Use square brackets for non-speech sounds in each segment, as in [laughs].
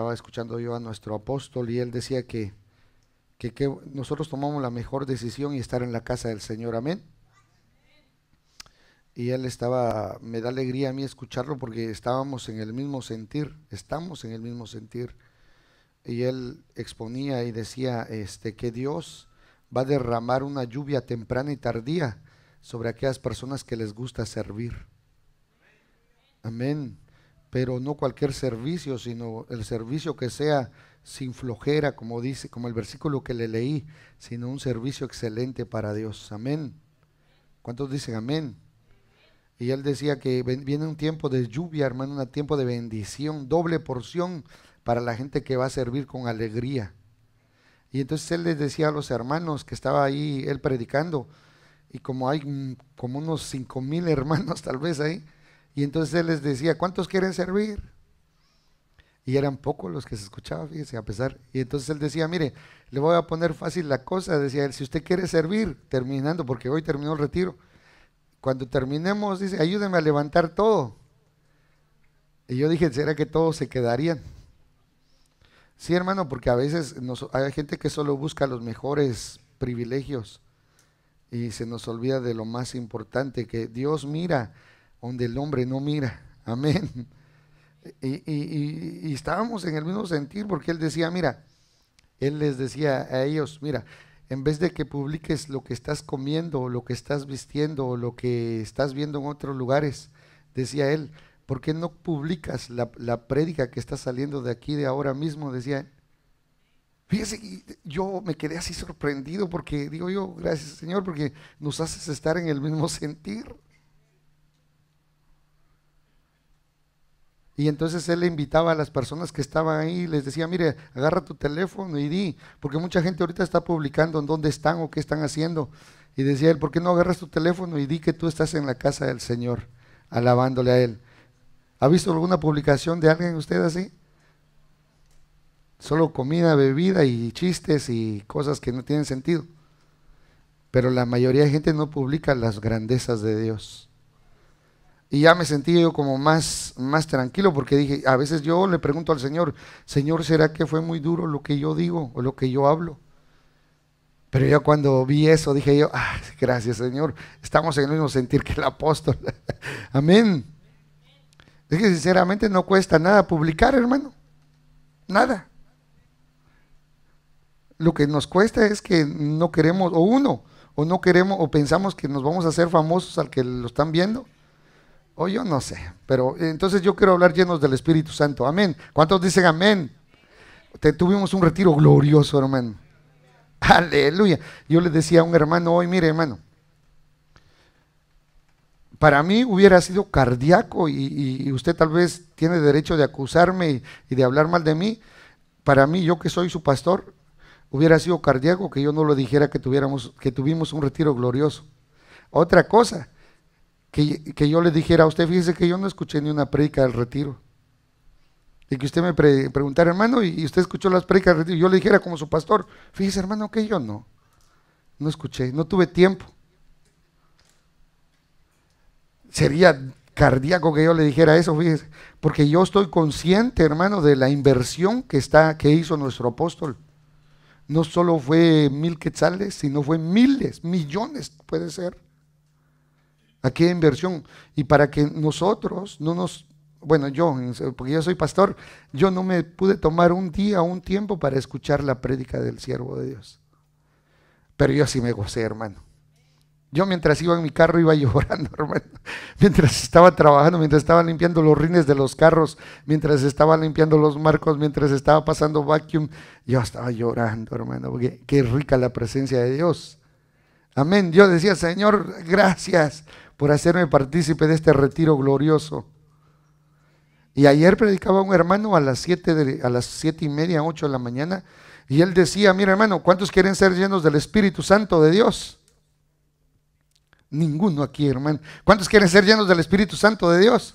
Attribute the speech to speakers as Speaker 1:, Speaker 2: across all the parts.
Speaker 1: Estaba escuchando yo a nuestro apóstol y él decía que, nosotros tomamos la mejor decisión y estar en la casa del Señor, amén. Y él estaba, me da alegría a mí escucharlo porque estábamos en el mismo sentir, estamos en el mismo sentir. Y él exponía y decía este, que Dios va a derramar una lluvia temprana y tardía sobre aquellas personas que les gusta servir. Amén pero no cualquier servicio, sino el servicio que sea sin flojera, como dice, como el versículo que le leí, sino un servicio excelente para Dios. Amén. ¿Cuántos dicen amén? Y él decía que viene un tiempo de lluvia, hermano, un tiempo de bendición, doble porción para la gente que va a servir con alegría. Y entonces él les decía a los hermanos que estaba ahí él predicando, y como hay mm, como unos cinco mil hermanos [laughs] tal vez ahí, y entonces él les decía, ¿cuántos quieren servir? Y eran pocos los que se escuchaban, fíjense, a pesar. Y entonces él decía, mire, le voy a poner fácil la cosa, decía él, si usted quiere servir, terminando, porque hoy terminó el retiro, cuando terminemos, dice, ayúdeme a levantar todo. Y yo dije, ¿será que todos se quedarían? Sí, hermano, porque a veces hay gente que solo busca los mejores privilegios y se nos olvida de lo más importante, que Dios mira donde el hombre no mira. Amén. Y, estábamos en el mismo sentir porque él decía, mira, él les decía a ellos, mira, en vez de que publiques lo que estás comiendo, lo que estás vistiendo, lo que estás viendo en otros lugares, decía él, ¿por qué no publicas la, la prédica que está saliendo de aquí de ahora mismo? Decía él. Fíjese, yo me quedé así sorprendido porque digo yo, gracias Señor, porque nos haces estar en el mismo [laughs] sentir. Y entonces él le invitaba a las personas que estaban ahí, y les decía, mire, agarra tu teléfono y di, porque mucha gente ahorita está publicando en dónde están o qué están haciendo. Y decía él, ¿por qué no agarras tu teléfono y di que tú estás en la casa del Señor, alabándole a Él? ¿Ha visto alguna publicación de alguien usted así? Solo comida, bebida y chistes y cosas que no tienen sentido. Pero la mayoría de gente no publica las grandezas de Dios. Y ya me sentí yo como más, más tranquilo porque dije, a veces yo le pregunto al Señor, Señor, ¿será que fue muy duro lo que yo digo o lo que yo hablo? Pero yo cuando vi eso dije yo, ah, gracias Señor, estamos en el mismo sentir que el apóstol. [laughs] Amén. Es que sinceramente no cuesta nada publicar, hermano. Nada. Lo que nos cuesta es que no queremos, o uno, o no queremos, o pensamos que nos vamos a hacer famosos al que lo están viendo yo no sé, pero entonces yo quiero hablar llenos del Espíritu Santo. Amén. ¿Cuántos dicen amén? Te tuvimos un retiro glorioso, hermano. Aleluya. Yo le decía a un hermano hoy, mire, hermano, para mí hubiera sido cardíaco y, usted tal vez tiene derecho de acusarme y, de hablar mal de mí. Para mí, yo que soy su pastor, hubiera sido cardíaco que yo no lo dijera que, tuviéramos, que tuvimos un retiro glorioso. Otra cosa, que, yo le dijera a usted, fíjese que yo no escuché ni una predica del retiro. Y que usted me preguntara, hermano, y, usted escuchó las predicas del retiro. Y yo le dijera como su pastor, fíjese hermano que yo no. No escuché, no tuve tiempo. Sería cardíaco que yo le dijera eso, fíjese, porque yo estoy consciente, hermano, de la inversión que está que hizo nuestro apóstol. No solo fue mil quetzales, sino fue miles, millones, puede ser aquí hay inversión. Y para que nosotros no nos, bueno, yo, porque yo soy pastor, yo no me pude tomar un día, un tiempo para escuchar la prédica del siervo de Dios. Pero yo sí me gocé, hermano. Yo mientras iba en mi carro iba [laughs] llorando, hermano. Mientras estaba trabajando, mientras estaba limpiando los rines de los carros, mientras estaba limpiando los marcos, mientras estaba pasando vacuum, yo estaba llorando, hermano, porque qué rica la presencia de Dios. Amén. Yo decía, Señor, gracias por hacerme partícipe de este retiro glorioso. Y ayer predicaba un hermano a las 7 a las siete y media, 8 de la mañana, y él decía, mira hermano, ¿cuántos quieren ser llenos del Espíritu Santo de Dios? Ninguno aquí, hermano. ¿Cuántos quieren ser llenos del Espíritu Santo de Dios?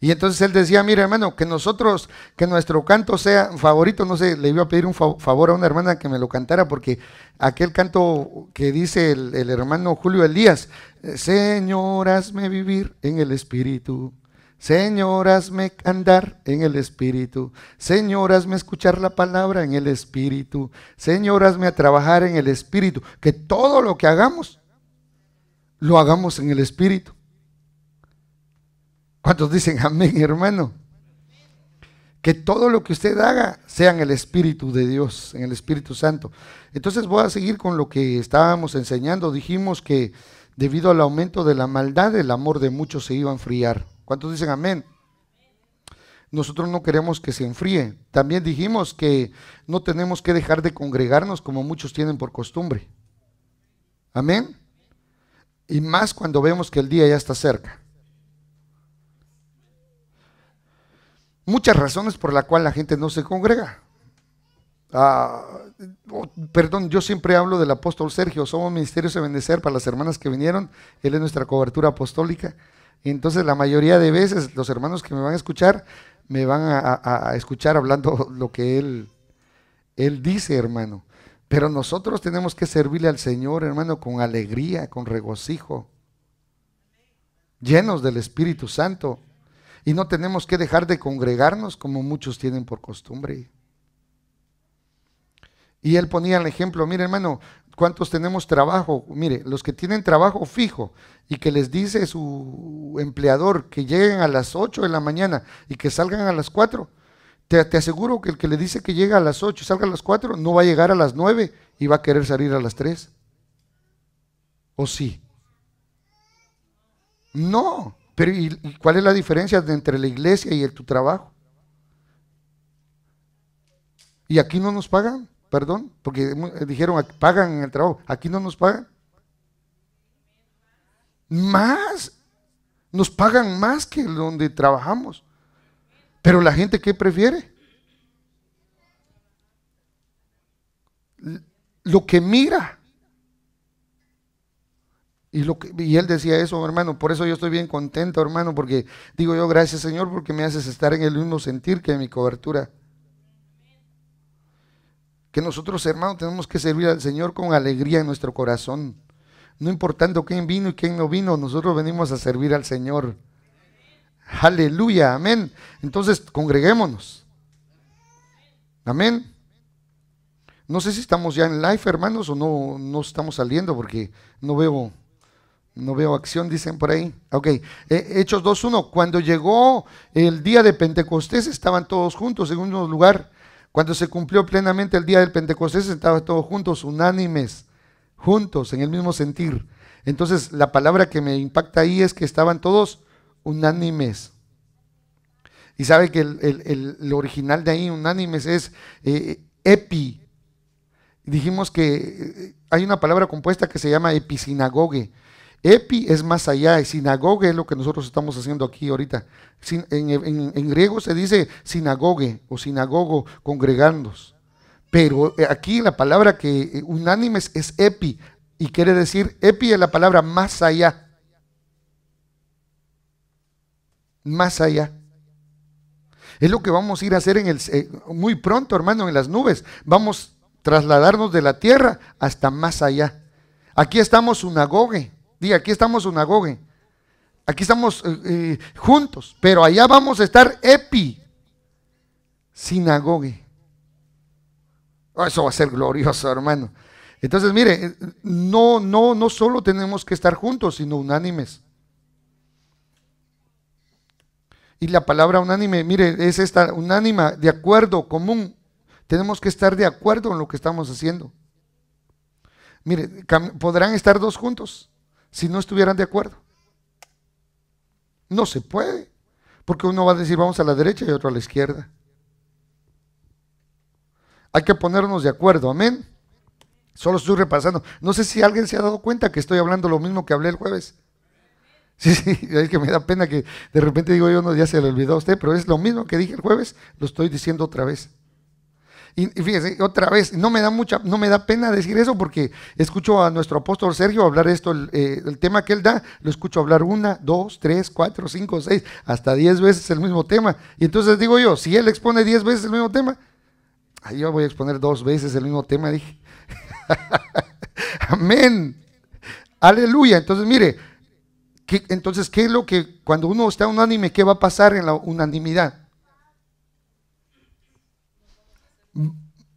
Speaker 1: Y entonces él decía, mira hermano, que nosotros, que nuestro canto sea favorito, no sé, le iba a pedir un favor a una hermana que me lo cantara, porque aquel canto que dice el, hermano Julio Elías, Señor, hazme vivir en el Espíritu. Señor, hazme andar en el Espíritu. Señor, hazme escuchar la palabra en el Espíritu. Señor, hazme a trabajar en el Espíritu. Que todo lo que hagamos, lo hagamos en el Espíritu. ¿Cuántos dicen amén, hermano? Que todo lo que usted haga sea en el Espíritu de Dios, en el Espíritu Santo. Entonces voy a seguir con lo que estábamos enseñando. Dijimos que debido al aumento de la maldad, el amor de muchos se iba a enfriar. ¿Cuántos dicen amén? Nosotros no queremos que se enfríe. También dijimos que no tenemos que dejar de congregarnos como muchos tienen por costumbre. Amén. Y más cuando vemos que el día ya está cerca. muchas razones por la cual la gente no se congrega. Ah, oh, perdón, yo siempre hablo del apóstol Sergio, somos ministerios de bendecer para las hermanas que vinieron, él es nuestra cobertura apostólica. Entonces la mayoría de veces los hermanos que me van a escuchar me van a, a escuchar hablando [laughs] lo que él, él dice, hermano. Pero nosotros tenemos que servirle al Señor, hermano, con alegría, con regocijo, llenos del Espíritu Santo. Y no tenemos que dejar de congregarnos como muchos tienen por costumbre. Y él ponía el ejemplo, mire hermano, ¿cuántos tenemos trabajo? Mire, los que tienen trabajo fijo y que les dice su empleador que lleguen a las 8 de la mañana y que salgan a las 4, te, aseguro que el que le dice que llega a las 8 y salga a las 4 no va a llegar a las 9 y va a querer salir a las 3. ¿O sí? No. Pero ¿y cuál es la diferencia entre la iglesia y el, tu trabajo? Y aquí no nos pagan, perdón, porque eh, dijeron pagan en el trabajo, aquí no nos pagan. Más, nos pagan más que donde trabajamos. Pero la gente que prefiere, lo que mira y, lo y él decía eso, hermano, por eso yo estoy bien contento, hermano, porque digo yo, gracias Señor, porque me haces estar en el mismo sentir que en mi cobertura. Que nosotros, hermano, tenemos que servir al Señor con alegría en nuestro corazón. No importando quién vino y quién no vino, nosotros venimos a servir al Señor. Aleluya, amén. Entonces, congreguémonos. Amén. No sé si estamos ya en live, hermanos, o no, no estamos saliendo porque no veo no veo acción, dicen por ahí. Ok, eh, Hechos 2.1. Cuando llegó el día de Pentecostés, estaban todos juntos en un lugar. Cuando se cumplió plenamente el día del Pentecostés, estaban todos juntos, unánimes, juntos, en el mismo sentir. Entonces, la palabra que me impacta ahí es que estaban todos unánimes. Y sabe que el, original de ahí, unánimes, es eh, eh, epi. Dijimos que hay una palabra compuesta que se llama episinagoge Epi es más allá y sinagoga es lo que nosotros estamos haciendo aquí ahorita. en, griego se dice sinagogue o sinagogo, congregándonos, Pero eh, aquí la palabra que eh, unánimes es epi y quiere decir, epi es la palabra más allá. Más allá. Es lo que vamos a ir a hacer en el, eh, muy pronto, hermano, en las nubes. Vamos a trasladarnos de la tierra hasta más allá. Aquí estamos unagoge. Diga, aquí estamos unagoge. Aquí estamos eh, eh, juntos, pero allá vamos a estar epi, sinagoge. Oh, eso va a ser glorioso, hermano. Entonces, mire, eh, no, no, no solo tenemos que estar juntos, sino unánimes. Y la palabra unánime, mire, es esta, unánima, de acuerdo, común. Tenemos que estar de acuerdo en lo que estamos haciendo. Mire, podrán estar dos juntos, si no estuvieran de acuerdo. No se puede, porque uno va a decir vamos a la derecha y otro a la izquierda. Hay que ponernos de acuerdo, amén. Solo estoy repasando. No sé si alguien se ha dado cuenta que estoy hablando lo mismo que hablé el jueves. Sí, sí, [laughs] es que me da pena que de repente digo yo, no, ya se le olvidó a usted, pero es lo mismo que dije el jueves, lo estoy diciendo otra vez. Y, fíjense, otra vez, no me da mucha, no me da pena decir eso porque escucho a nuestro apóstol Sergio hablar esto, eh, el, tema que él da, lo escucho hablar una, dos, tres, cuatro, cinco, seis, hasta diez veces el mismo tema. Y entonces digo yo, si él expone diez veces el mismo tema, yo voy a exponer dos veces el mismo tema, dije. [laughs] Amén. Aleluya. Entonces, mire, entonces, ¿qué es lo que cuando uno está unánime, qué va a pasar en la unanimidad?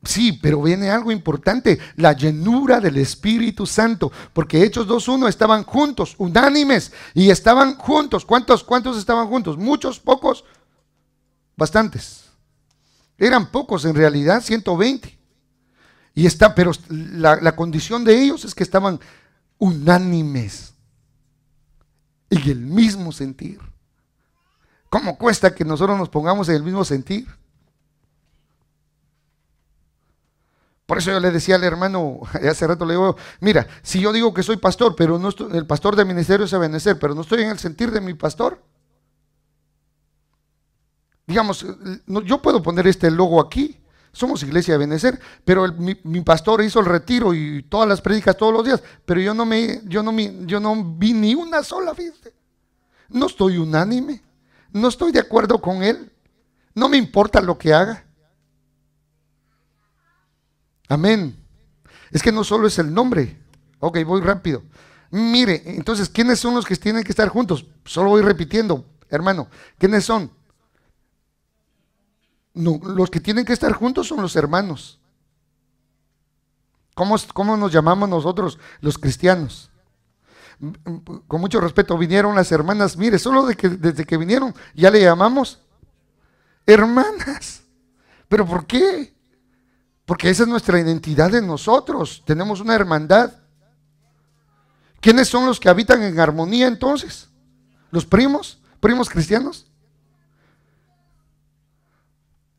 Speaker 1: Sí, pero viene algo importante, la llenura del Espíritu Santo, porque Hechos 2.1 estaban juntos, unánimes, y estaban juntos. ¿Cuántos, cuántos estaban juntos? Muchos, pocos, bastantes. Eran pocos en realidad, 120. Y está, pero la, la condición de ellos es que estaban unánimes en el mismo sentir. ¿Cómo cuesta que nosotros nos pongamos en el mismo sentir? Por eso yo le decía al hermano, [laughs] hace rato le digo, mira, si yo digo que soy pastor, pero no el pastor del ministerio es Avenecer, pero no estoy en el sentir de mi pastor. Digamos, yo puedo poner este logo aquí, somos iglesia de Benecer, pero mi, pastor hizo el retiro y todas las predicas todos los días, pero yo no me, yo no me, yo no vi ni una sola, fiesta, No estoy unánime, no estoy de acuerdo con él, no me importa lo que haga. Amén. Es que no solo es el nombre. Ok, voy rápido. Mire, entonces, ¿quiénes son los que tienen que estar juntos? Solo voy repitiendo, hermano. ¿Quiénes son? No, los que tienen que estar juntos son los hermanos. ¿Cómo, nos llamamos nosotros los cristianos? Con mucho respeto, vinieron las hermanas. Mire, solo desde que vinieron ya le llamamos hermanas. ¿Pero por qué? Porque esa es nuestra identidad en nosotros. Tenemos una hermandad. ¿Quiénes son los que habitan en armonía entonces? ¿Los primos? ¿Primos cristianos?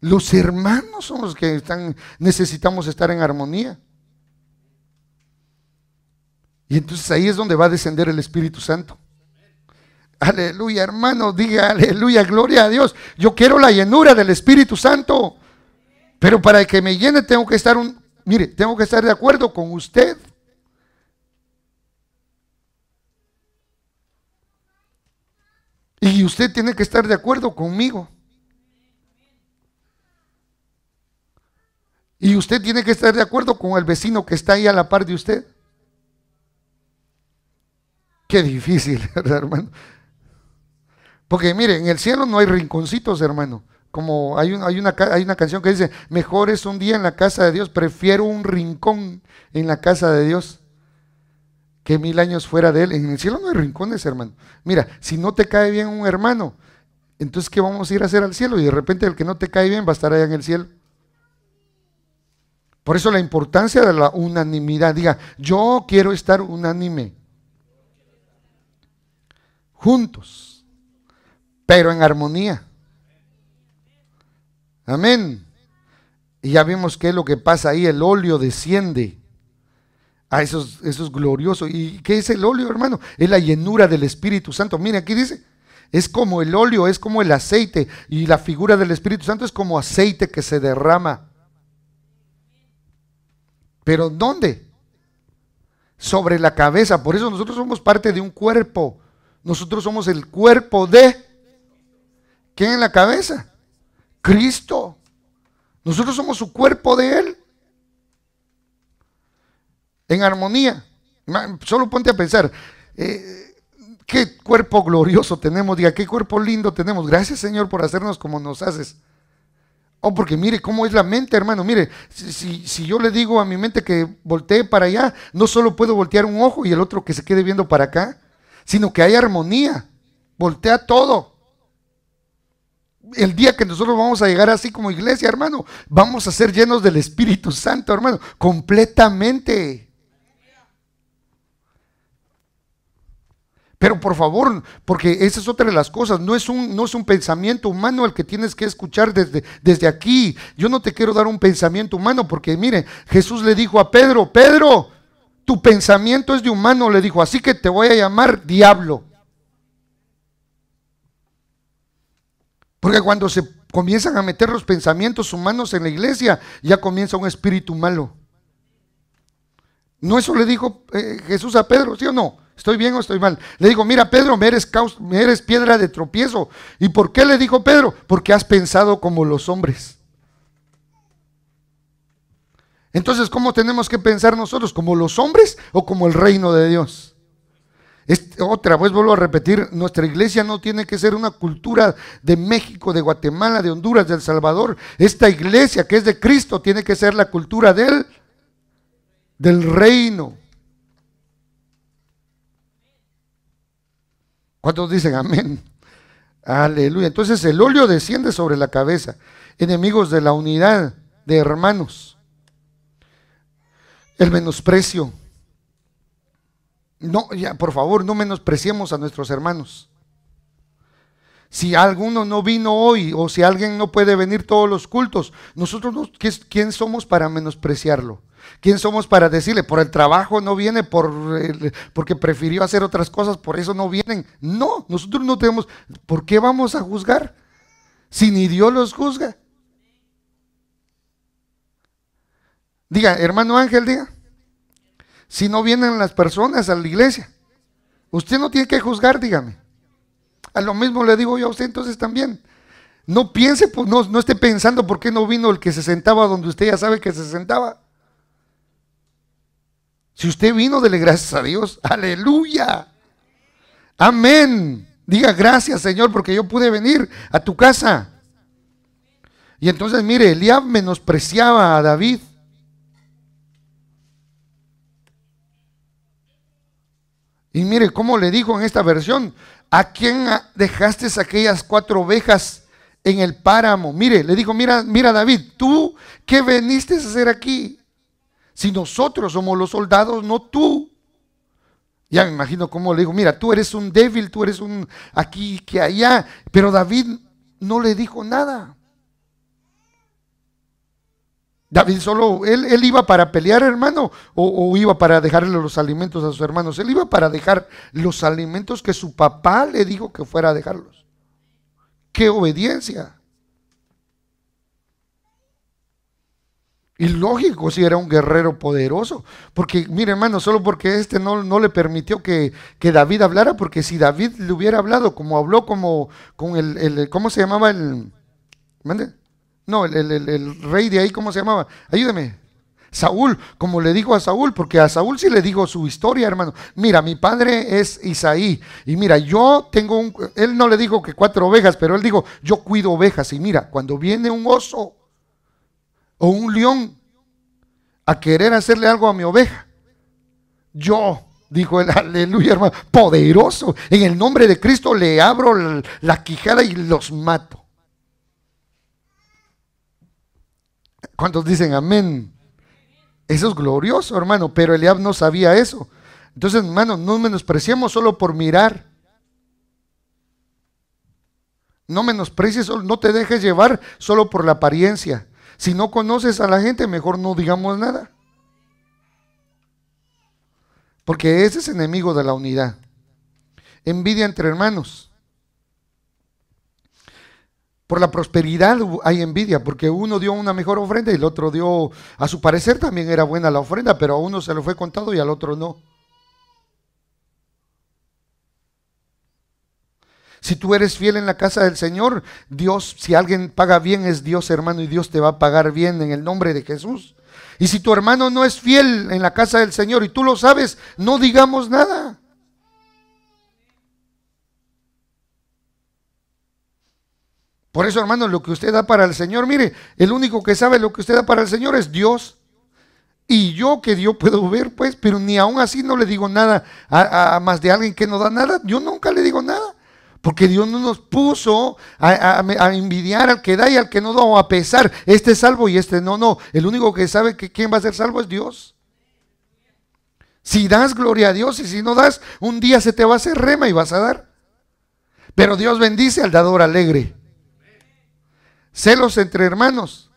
Speaker 1: Los hermanos son los que están, necesitamos estar en armonía. Y entonces ahí es donde va a descender el Espíritu Santo. Aleluya, hermano, diga aleluya, gloria a Dios. Yo quiero la llenura del Espíritu Santo. Pero para que me llene tengo que estar un, mire, tengo que estar de acuerdo con usted. Y usted tiene que estar de acuerdo conmigo. Y usted tiene que estar de acuerdo con el vecino que está ahí a la par de usted. Qué difícil, [laughs] hermano? Porque mire, en el cielo no hay rinconcitos, hermano como hay, hay, una, una canción que dice, mejor es un día en la casa de Dios, prefiero un rincón en la casa de Dios que mil años fuera de Él. En el cielo no hay rincones, hermano. Mira, si no te cae bien un hermano, entonces ¿qué vamos a ir a hacer al cielo? Y de repente el que no te cae bien va a estar allá en el cielo. Por eso la importancia de la unanimidad. Diga, yo quiero estar unánime. Juntos, pero en armonía Amén. Y ya vimos qué es lo que pasa ahí, el óleo desciende. a eso es, glorioso. ¿Y qué es el óleo, hermano? Es la llenura del Espíritu Santo. Mire, aquí dice, es como el óleo, es como el aceite. Y la figura del Espíritu Santo es como aceite que se derrama. ¿Pero dónde? Sobre la cabeza. Por eso nosotros somos parte de un cuerpo. Nosotros somos el cuerpo de... ¿Quién en la cabeza? Cristo. Nosotros somos su cuerpo de Él. En armonía. Solo ponte a pensar. Eh, qué cuerpo glorioso tenemos, diga, qué cuerpo lindo tenemos. Gracias Señor por hacernos como nos haces. Oh, porque mire cómo es la mente, hermano. Mire, si, si, yo le digo a mi mente que voltee para allá, no solo puedo voltear un ojo y el otro que se quede viendo para acá, sino que hay armonía. Voltea todo el día que nosotros vamos a llegar así como iglesia, hermano, vamos a ser llenos del Espíritu Santo, hermano, completamente. Pero por favor, porque esa es otra de las cosas, no es un, no es un pensamiento humano el que tienes que escuchar desde, desde aquí. Yo no te quiero dar un pensamiento humano, porque mire, Jesús le dijo a Pedro, Pedro, tu pensamiento es de humano, le dijo, así que te voy a llamar diablo. Porque cuando se comienzan a meter los pensamientos humanos en la iglesia, ya comienza un espíritu malo. No eso le dijo eh, Jesús a Pedro, ¿sí o no? ¿Estoy bien o estoy mal? Le digo, mira Pedro, me eres, me eres piedra de tropiezo. ¿Y por qué le dijo Pedro? Porque has pensado como los hombres. Entonces, ¿cómo tenemos que pensar nosotros? ¿Como los hombres o como el reino de Dios? otra vez pues, vuelvo a repetir, nuestra iglesia no tiene que ser una cultura de México, de Guatemala, de Honduras, de El Salvador. Esta iglesia que es de Cristo tiene que ser la cultura del, del reino. ¿Cuántos dicen amén? Aleluya. Entonces el óleo desciende sobre la cabeza. Enemigos de la unidad, de hermanos. El menosprecio no, ya, por favor, no menospreciemos a nuestros hermanos. Si alguno no vino hoy o si alguien no puede venir todos los cultos, nosotros ¿quién somos para menospreciarlo? ¿Quién somos para decirle, por el trabajo no viene, por porque prefirió hacer otras cosas, por eso no vienen? No, nosotros no tenemos, ¿por qué vamos a juzgar? Si ni Dios los juzga. Diga, hermano Ángel, diga si no vienen las personas a la iglesia? Usted no tiene que juzgar, dígame. A lo mismo le digo yo a usted entonces también. No piense, pues, no, no esté pensando por qué no vino el que se sentaba donde usted ya sabe que se sentaba. Si usted vino, dele gracias a Dios. [laughs] Aleluya. Amén. Diga gracias, Señor, porque yo pude venir a tu casa. Y entonces, mire, Eliab menospreciaba a David. Y mire cómo le dijo en esta versión, ¿a quién dejaste aquellas cuatro ovejas en el páramo? Mire, le dijo, mira, mira David, tú qué veniste a hacer aquí? Si nosotros somos los soldados, no tú. Ya me imagino cómo le dijo, mira, tú eres un débil, tú eres un aquí que allá. Pero David no le dijo nada. David solo, él, iba para pelear, hermano, o, iba para dejarle los alimentos a sus hermanos. Él iba para dejar los alimentos que su papá le dijo que fuera a dejarlos. ¡Qué obediencia! Y lógico si era un guerrero poderoso. Porque, mire, hermano, solo porque este no, no le permitió que, David hablara, porque si David le hubiera hablado, como habló como con el, el ¿cómo se llamaba el? ¿Mande? No, el, rey de ahí, ¿cómo se llamaba? Ayúdeme. Saúl, como le dijo a Saúl, porque a Saúl sí le dijo su historia, hermano. Mira, mi padre es Isaí. Y mira, yo tengo un... Él no le dijo que cuatro ovejas, pero él dijo, yo cuido ovejas. Y mira, cuando viene un oso o un león a querer hacerle algo a mi oveja, yo Dijo él, [laughs] aleluya, hermano, poderoso. En el nombre de Cristo le abro la quijada y los mato. ¿Cuántos dicen amén? Eso es glorioso, hermano, pero Eliab no sabía eso. Entonces, hermano, no menospreciemos solo por mirar. No menosprecies, no te dejes llevar solo por la apariencia. Si no conoces a la gente, mejor no digamos nada. Porque ese es enemigo de la unidad. Envidia entre hermanos. Por la prosperidad hay envidia, porque uno dio una mejor ofrenda y el otro dio, a su parecer también era buena la ofrenda, pero a uno se lo fue contado y al otro no. Si tú eres fiel en la casa del Señor, Dios, si alguien paga bien es Dios hermano y Dios te va a pagar bien en el nombre de Jesús. Y si tu hermano no es fiel en la casa del Señor y tú lo sabes, no digamos nada. Por eso, hermano, lo que usted da para el Señor, mire, el único que sabe lo que usted da para el Señor es Dios. Y yo que Dios puedo ver, pues, pero ni aún así no le digo nada a, más de alguien que no da nada. Yo nunca le digo nada. Porque Dios no nos puso a, a envidiar al que da y al que no da, o a pesar, este es salvo y este no, no. El único que sabe que quién va a ser salvo es Dios. Si das gloria a Dios y si no das, un día se te va a hacer rema y vas a dar. Pero Dios bendice al dador alegre celos entre hermanos.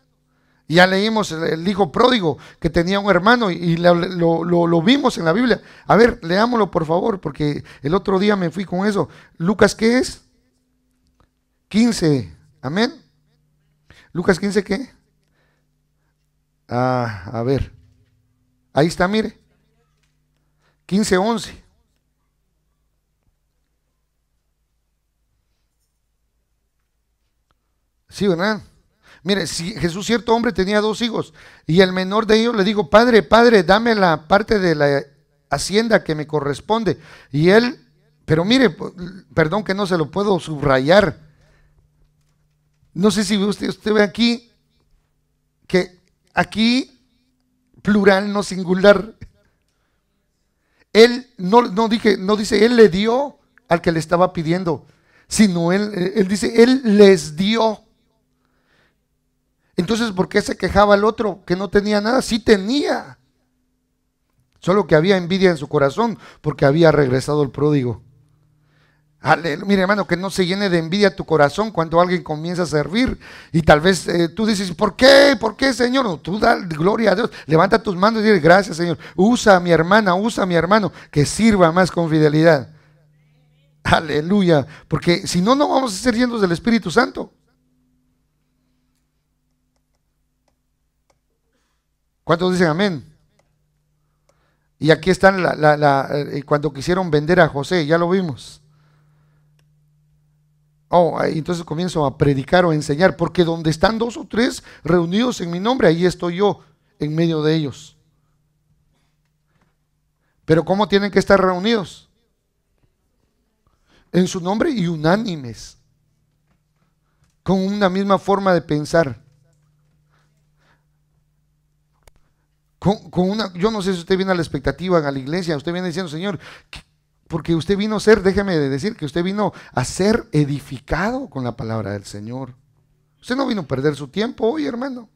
Speaker 1: Ya leímos el hijo pródigo que tenía un hermano y lo, vimos en la Biblia. A ver, leámoslo por favor, porque el otro día me fui con eso. Lucas, ¿qué es? 15. Amén. Lucas 15, ¿qué? Ah, a ver. Ahí está, mire. 15, 11. Sí, ¿verdad? Mire, si Jesús, cierto hombre, tenía dos hijos y el menor de ellos le dijo, Padre, Padre, dame la parte de la hacienda que me corresponde. Y él, pero mire, perdón que no se lo puedo subrayar. No sé si usted, usted ve aquí que aquí plural, no singular. Él no, dije, no dice, él le dio al que le estaba pidiendo, sino él, eh, él dice, él les dio. Entonces, ¿por qué se quejaba el otro que no tenía nada? Sí tenía. Solo que había envidia en su corazón porque había regresado el pródigo. Aleluya. hermano, que no se llene de envidia tu corazón cuando alguien comienza a servir. Y tal vez eh, tú dices, ¿por qué? ¿Por qué, Señor? tú da gloria a Dios. Levanta tus manos y dile, gracias, Señor. Usa a mi hermana, usa a mi hermano, que sirva más con fidelidad. Aleluya. Porque si no, no vamos a ser llenos del Espíritu Santo. ¿Cuántos dicen amén? Y aquí están la, eh, cuando quisieron vender a José, ya lo vimos. Oh, entonces comienzo a predicar o a enseñar, porque donde están dos o tres reunidos en mi nombre, ahí estoy yo en medio de ellos. Pero ¿cómo tienen que estar reunidos? En su nombre y unánimes, con una misma forma de pensar. con, una, yo no sé si usted viene a la expectativa, a la iglesia, usted viene diciendo, Señor, porque usted vino a ser, déjeme decir, que usted vino a ser edificado con la palabra del Señor. Usted no vino a perder su tiempo hoy, hermano.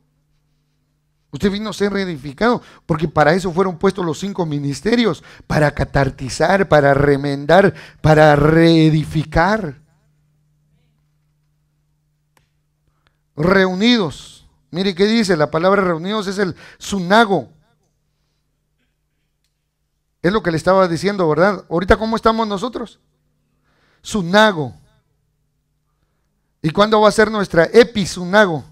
Speaker 1: Usted vino a ser reedificado, porque para eso fueron puestos los cinco ministerios, para catartizar, para remendar, para reedificar. Reunidos. Mire qué dice, la palabra reunidos es el sunago, es lo que le estaba diciendo, ¿verdad? Ahorita, ¿cómo estamos nosotros? Sunago. ¿Y cuándo va a ser nuestra episunago?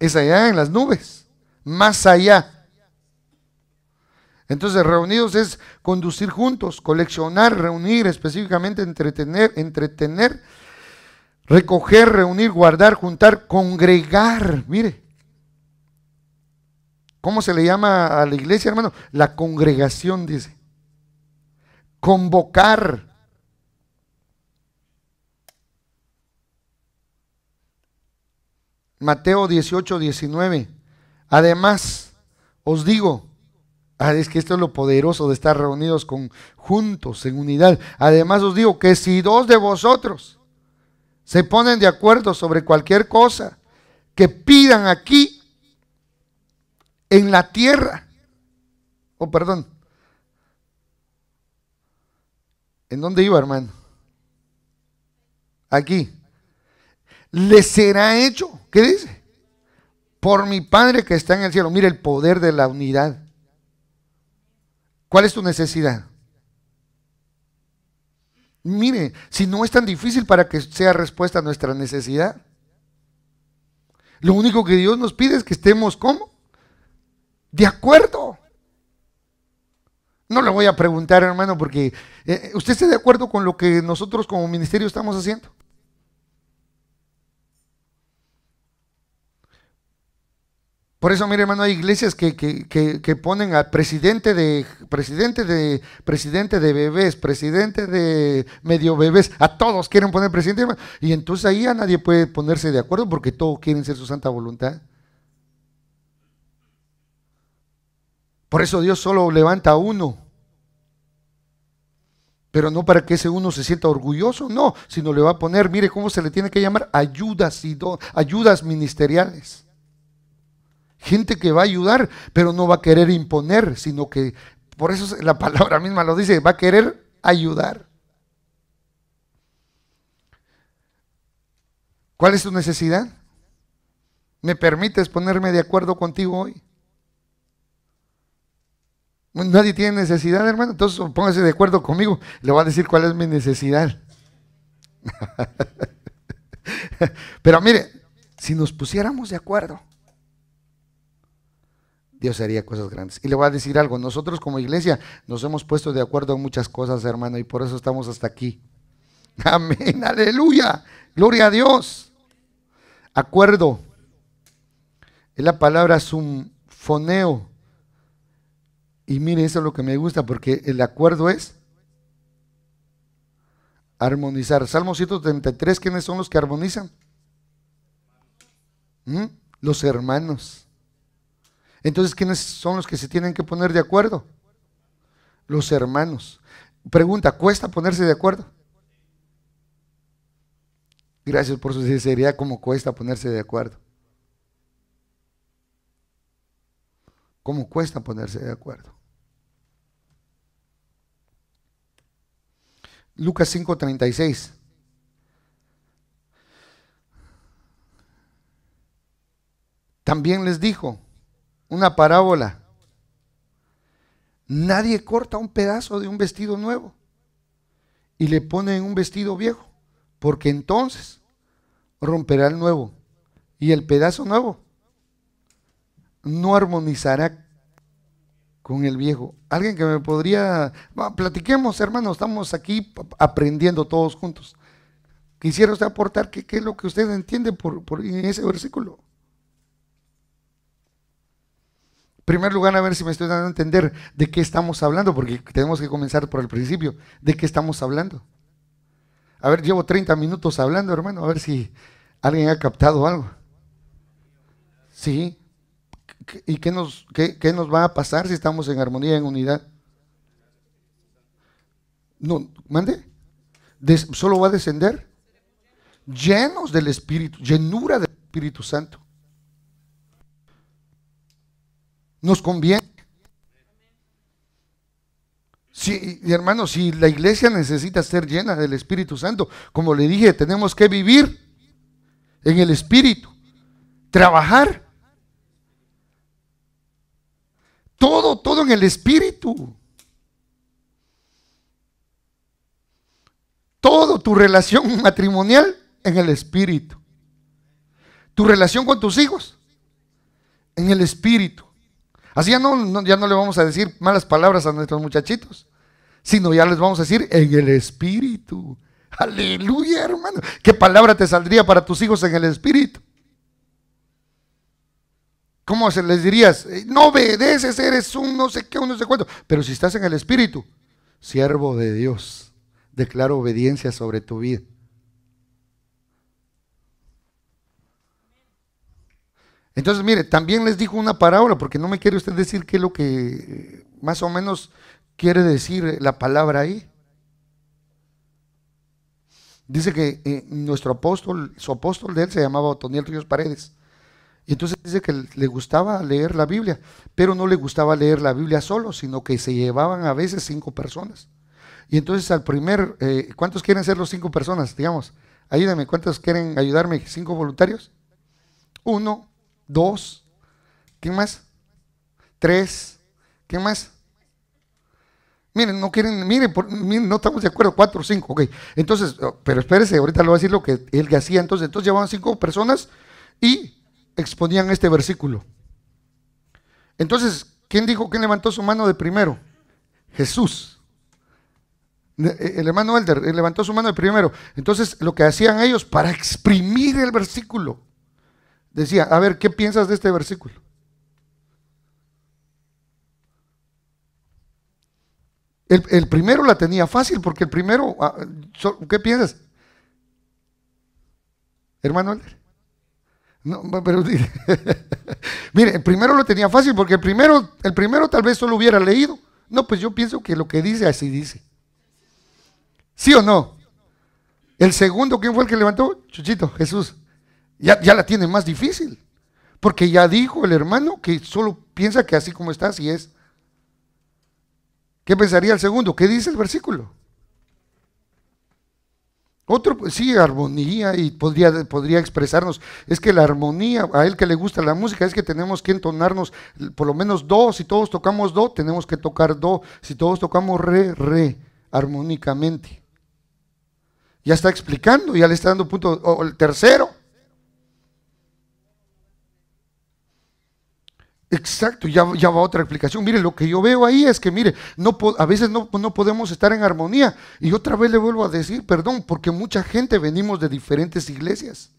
Speaker 1: Es allá en las nubes, más allá. Entonces, reunidos es conducir juntos, coleccionar, reunir, específicamente entretener, entretener, recoger, reunir, guardar, juntar, congregar. Mire, ¿Cómo se le llama a la iglesia, hermano? La congregación, dice. Convocar. Mateo 18, 19. Además, os digo, ah, es que esto es lo poderoso de estar reunidos juntos en unidad. Además os digo que si dos de vosotros se ponen de acuerdo sobre cualquier cosa que pidan aquí, en la tierra. Oh, perdón. ¿En dónde iba, hermano? Aquí. Le será hecho. ¿Qué dice? Por mi Padre que está en el cielo. mire el poder de la unidad. ¿Cuál es tu necesidad? Mire, si no es tan difícil para que sea respuesta a nuestra necesidad. Lo único que Dios nos pide es que estemos como de acuerdo. No le voy a preguntar, hermano, porque eh, eh, usted está de acuerdo con lo que nosotros como ministerio estamos haciendo. Por eso, mire, hermano, hay iglesias que, ponen al presidente de, presidente de, presidente de bebés, presidente de medio bebés, a todos quieren poner presidente, y entonces ahí a nadie puede ponerse de acuerdo porque todos quieren ser su santa voluntad. Por eso Dios solo levanta a uno. Pero no para que ese uno se sienta orgulloso, no, sino le va a poner, mire cómo se le tiene que llamar, ayudas y ayudas ministeriales. Gente que va a ayudar, pero no va a querer imponer, sino que, por eso la palabra misma lo dice, va a querer ayudar. ¿Cuál es tu necesidad? ¿Me permites ponerme de acuerdo contigo hoy? Nadie tiene necesidad, hermano. Entonces póngase de acuerdo conmigo. Le voy a decir cuál es mi necesidad. [laughs] Pero mire, si nos pusiéramos de acuerdo, Dios haría cosas grandes. Y le voy a decir algo, nosotros como iglesia nos hemos puesto de acuerdo en muchas cosas, hermano, y por eso estamos hasta aquí. [laughs] Amén, aleluya, gloria a Dios. Acuerdo. Es la palabra foneo y mire, eso es lo que me gusta, porque el acuerdo es armonizar. Salmo 133, ¿quiénes son los que armonizan? ¿Mm? Los hermanos. Entonces, ¿quiénes son los que se tienen que poner de acuerdo? Los hermanos. Pregunta, ¿cuesta ponerse de acuerdo? Gracias por su sinceridad, ¿cómo cuesta ponerse de acuerdo? ¿Cómo cuesta ponerse de acuerdo? Lucas 5:36. También les dijo una parábola. Nadie corta un pedazo de un vestido nuevo y le pone en un vestido viejo, porque entonces romperá el nuevo y el pedazo nuevo no armonizará con el viejo. Alguien que me podría... Platiquemos, hermano, estamos aquí aprendiendo todos juntos. Quisiera usted aportar qué, es lo que usted entiende por, por ese versículo. En primer lugar, a ver si me estoy dando a entender de qué estamos hablando, porque tenemos que comenzar por el principio. ¿De qué estamos hablando? A ver, llevo 30 minutos hablando, hermano, a ver si alguien ha captado algo. Sí, ¿Y qué nos, qué, nos va a pasar si estamos en armonía, en unidad? No, mande. solo va a descender llenos del Espíritu, llenura del Espíritu Santo. Nos conviene. Sí, hermanos, si la iglesia necesita ser llena del Espíritu Santo, como le dije, tenemos que vivir en el Espíritu, trabajar Todo, todo en el espíritu. Todo tu relación matrimonial en el espíritu. Tu relación con tus hijos en el espíritu. Así ya no, ya no le vamos a decir malas palabras a nuestros muchachitos, sino ya les vamos a decir en el espíritu. Aleluya, hermano. ¿Qué palabra te saldría para tus hijos en el espíritu? ¿Cómo se les dirías? Eh, no obedeces, eres un no sé qué, un no sé cuánto. Pero si estás en el Espíritu, siervo de Dios, declaro obediencia sobre tu vida. Entonces, mire, también les dijo una parábola, porque no me quiere usted decir qué es lo que eh, más o menos quiere decir eh, la palabra ahí. Dice que nuestro apóstol, su apóstol de él se llamaba Otoniel Ríos Paredes. Y entonces dice que le gustaba leer la Biblia, pero no le gustaba leer la Biblia solo, sino que se llevaban a veces cinco personas. Y entonces al primer, eh, ¿cuántos quieren ser los cinco personas? Digamos, ayúdame, ¿cuántos quieren ayudarme? ¿Cinco voluntarios? Uno, dos, ¿quién más? Tres, ¿quién más? Miren, no quieren, miren, no estamos de acuerdo, cuatro, cinco, ok. Entonces, oh, pero espérese, ahorita le voy a decir lo que él hacía. Entonces, entonces llevaban cinco personas y exponían este versículo. Entonces, ¿quién dijo quién levantó su mano de primero? Jesús. Eh, el hermano Elder eh, levantó su mano de primero. Entonces, lo que hacían ellos para exprimir el versículo, decía, a ver, ¿qué piensas de este versículo? El, el primero la tenía fácil porque el primero, ah, ¿qué piensas? Hermano Elder. No, pero [laughs] mire, el primero lo tenía fácil porque el primero, el primero tal vez solo hubiera leído. No, pues yo pienso que lo que dice así dice. ¿Sí o no? El segundo, ¿quién fue el que levantó? Chuchito, Jesús. Ya, ya la tiene más difícil. Porque ya dijo el hermano que solo piensa que así como está, así es. ¿Qué pensaría el segundo? ¿Qué dice el versículo? Otro, sí, armonía, y podría, podría expresarnos, es que la armonía, a él que le gusta la música, es que tenemos que entonarnos por lo menos do, si todos tocamos do, tenemos que tocar do, si todos tocamos re, re, armónicamente. Ya está explicando, ya le está dando punto, o el tercero, Exacto, ya, ya, va otra explicación. Mire, lo que yo veo ahí es que, mire, no a veces no, no, podemos estar en armonía. Y otra vez le vuelvo a decir, perdón, porque mucha gente venimos de diferentes iglesias.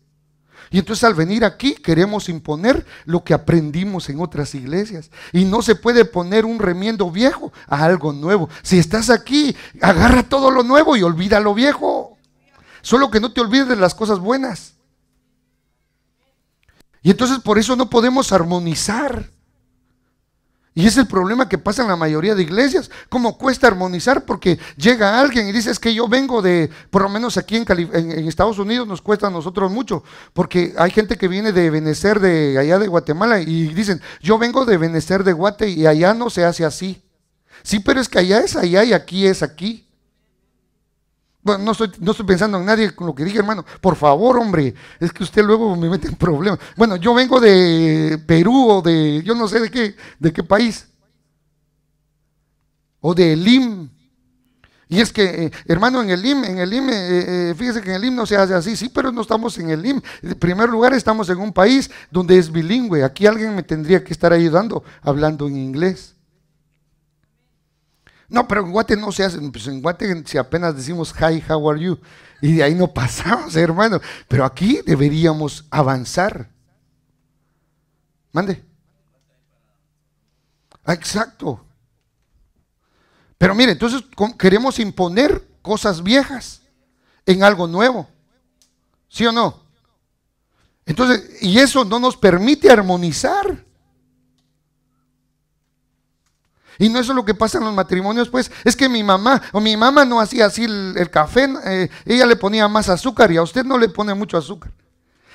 Speaker 1: Y entonces al venir aquí queremos imponer lo que aprendimos en otras iglesias. Y no se puede poner un remiendo viejo a algo nuevo. Si estás aquí, agarra todo lo nuevo y olvida lo viejo. Solo que no te olvides de las cosas buenas. Y entonces por eso no podemos armonizar. Y es el problema que pasa en la mayoría de iglesias, como cuesta armonizar porque llega alguien y dice, es que yo vengo de, por lo menos aquí en, en, Estados Unidos nos cuesta a nosotros mucho, porque hay gente que viene de Venecer, de allá de Guatemala, y dicen, yo vengo de Venecer de Guate y allá no se hace así. Sí, pero es que allá es allá y aquí es aquí no estoy, no estoy pensando en nadie con lo que dije, hermano. Por favor, hombre, es que usted luego me mete en problemas. Bueno, yo vengo de Perú o de, yo no sé de qué, de qué país. O de Elim. Y es que, eh, hermano, en el IM, en el eh, eh, fíjese que en el no se hace así, sí, pero no estamos en el IM. En primer lugar, estamos en un país donde es bilingüe. Aquí alguien me tendría que estar ayudando hablando en inglés. No, pero en Guate no se hace. Pues, en Guate si apenas decimos hi, how are you? Y de ahí no [laughs] pasamos, hermano. Pero aquí deberíamos avanzar. Mande. Ah, exacto. Pero mire, entonces queremos imponer cosas viejas en algo nuevo. ¿Sí o no? Entonces, y eso no nos permite armonizar. Y no eso es lo que pasa en los matrimonios, pues. Es que mi mamá, o mi mamá no hacía así el, café, eh, ella le ponía más azúcar y a usted no le pone mucho azúcar.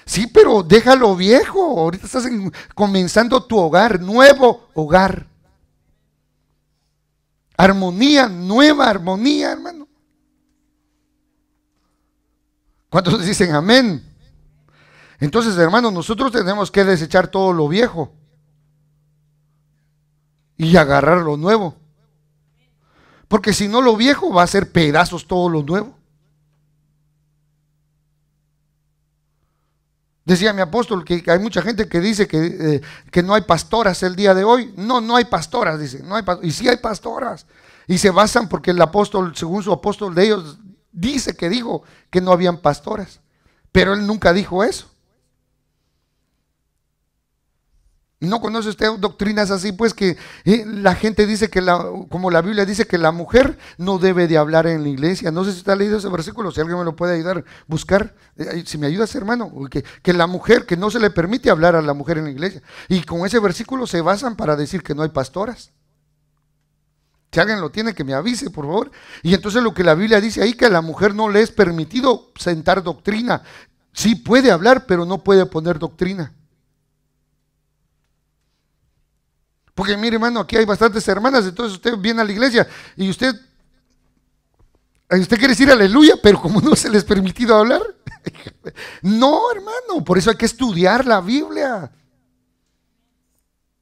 Speaker 1: Sí, pero déjalo viejo. Ahorita estás comenzando tu hogar, nuevo hogar. Armonía, nueva armonía, hermano. ¿Cuántos dicen amén? Entonces, hermano, nosotros tenemos que desechar todo lo viejo y agarrar lo nuevo. Porque si no, lo viejo va a ser pedazos todo lo nuevo. Decía mi apóstol que hay mucha gente que dice que, eh, que, no hay pastoras el día de hoy. No, no hay pastoras, dice. No hay y sí hay pastoras. Y se basan porque el apóstol, según su apóstol de ellos, dice que dijo que no habían pastoras. Pero él nunca dijo eso. ¿No conoce usted doctrinas así? Pues que eh, la gente dice que, la, como la Biblia dice, que la mujer no debe de hablar en la iglesia. No sé si está leído ese versículo, si alguien me lo puede ayudar, buscar, eh, si me ayudas hermano, que, que, la mujer, que no se le permite hablar a la mujer en la iglesia. Y con ese versículo se basan para decir que no hay pastoras. Si alguien lo tiene, que me avise, por favor. Y entonces lo que la Biblia dice ahí, que a la mujer no le es permitido sentar doctrina. Sí puede hablar, pero no puede poner doctrina. Porque mire, hermano, aquí hay bastantes hermanas, entonces usted viene a la iglesia y usted, usted quiere decir aleluya, pero como no se les permitido hablar, [laughs] no, hermano, por eso hay que estudiar la Biblia.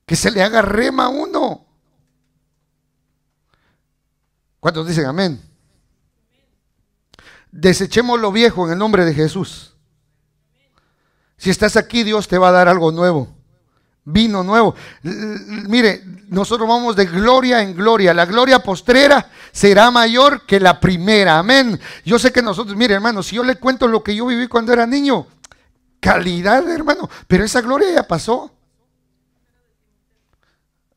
Speaker 1: Que se le haga rema a uno. ¿Cuántos dicen amén? Desechemos lo viejo en el nombre de Jesús. Si estás aquí, Dios te va a dar algo nuevo vino nuevo. Mire, nosotros vamos de gloria en gloria. La gloria postrera será mayor que la primera. Amén. Yo sé que nosotros, mire hermano, si yo le cuento lo que yo viví cuando era niño, calidad hermano, pero esa gloria ya pasó.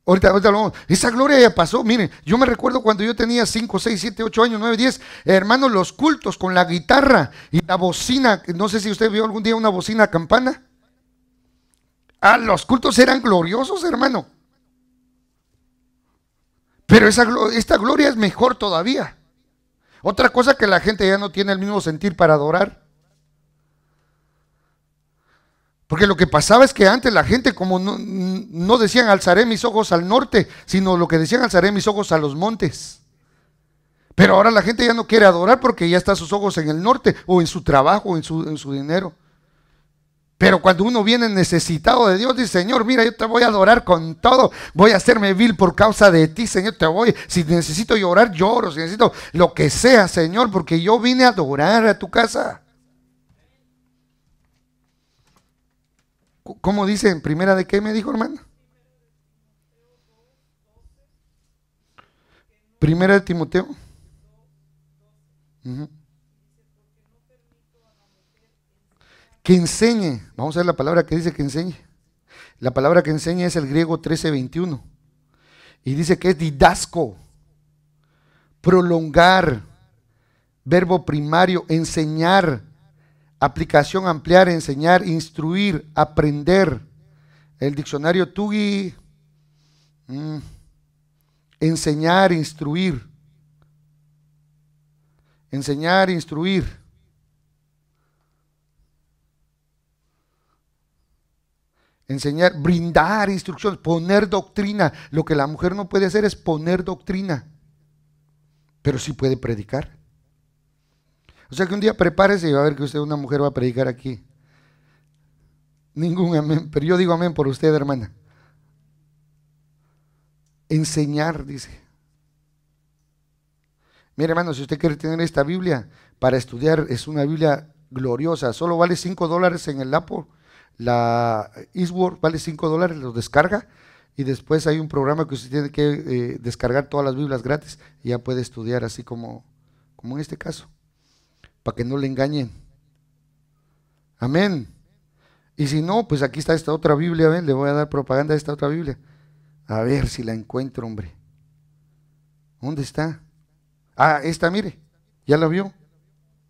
Speaker 1: Ahorita, ahorita lo vamos. Esa gloria ya pasó. mire, yo me recuerdo cuando yo tenía 5, 6, 7, 8 años, 9, 10. hermano, los cultos con la guitarra y la bocina. No sé si usted vio algún día una bocina campana Ah, los cultos eran gloriosos, hermano. Pero esta gloria es mejor todavía. Otra cosa que la gente ya no tiene el mismo sentir para adorar. Porque lo que pasaba es que antes la gente como no, decían alzaré mis ojos al norte, sino lo que decían alzaré mis ojos a los montes. Pero ahora la gente ya no quiere adorar porque ya está sus ojos en el norte o en su trabajo o en su dinero. Pero cuando uno viene necesitado de Dios, dice, Señor, mira, yo te voy a adorar con todo, voy a hacerme vil por causa de ti, Señor, te voy. Si necesito llorar, lloro, si necesito lo que sea, Señor, porque yo vine a adorar a tu casa. ¿Cómo dice en primera de qué me dijo, hermano? Primera de Timoteo. Uh que enseñe, vamos a ver la palabra que dice que enseñe. La palabra que enseña es el griego 1321. Y dice que es didasco, prolongar, verbo primario, enseñar, aplicación ampliar, enseñar, instruir, aprender. El diccionario Tugi, mm, enseñar, instruir. Enseñar, instruir. enseñar, brindar instrucciones, poner doctrina. Lo que la mujer no puede hacer es poner doctrina, pero sí puede predicar. O sea que un día prepárese y va a ver que usted, una mujer, va a predicar aquí. Ningún amén, pero yo digo amén por usted, hermana. Enseñar, dice. Mire, hermano, si usted quiere tener esta Biblia para estudiar, es una Biblia gloriosa. Solo vale 5 dólares en el Lapo la Eastworld vale 5 dólares, los descarga. Y después hay un programa que usted tiene que eh, descargar todas las Biblias gratis y ya puede estudiar así como, como en este caso, para que no le engañen. Amén. Y si no, pues aquí está esta otra Biblia, ven, le voy a dar propaganda a esta otra Biblia. A ver si la encuentro, hombre. ¿Dónde está? Ah, esta, mire, ya la vio,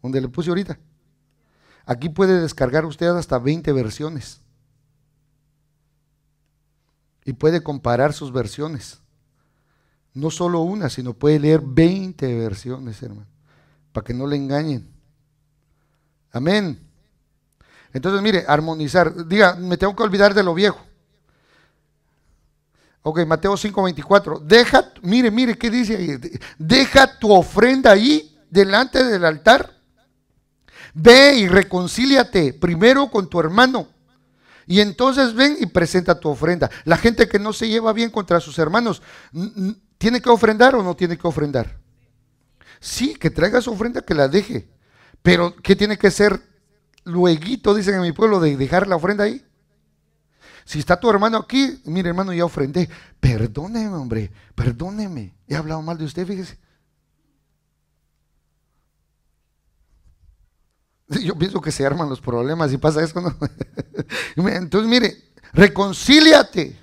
Speaker 1: donde le puse ahorita. Aquí puede descargar usted hasta 20 versiones. Y puede comparar sus versiones. No solo una, sino puede leer 20 versiones, hermano. Para que no le engañen. Amén. Entonces, mire, armonizar. Diga, me tengo que olvidar de lo viejo. Ok, Mateo 5:24. Deja, mire, mire, ¿qué dice ahí? Deja tu ofrenda ahí delante del altar Ve y reconcíliate primero con tu hermano. Y entonces ven y presenta tu ofrenda. La gente que no se lleva bien contra sus hermanos, ¿tiene que ofrendar o no tiene que ofrendar? Sí, que traiga su ofrenda, que la deje. Pero ¿qué tiene que ser luego, dicen en mi pueblo, de dejar la ofrenda ahí? Si está tu hermano aquí, mire hermano, ya ofrendé. Perdóneme, hombre, perdóneme. He hablado mal de usted, fíjese. [laughs] Yo pienso que se arman los problemas y pasa eso. [laughs] Entonces, mire, reconcíliate.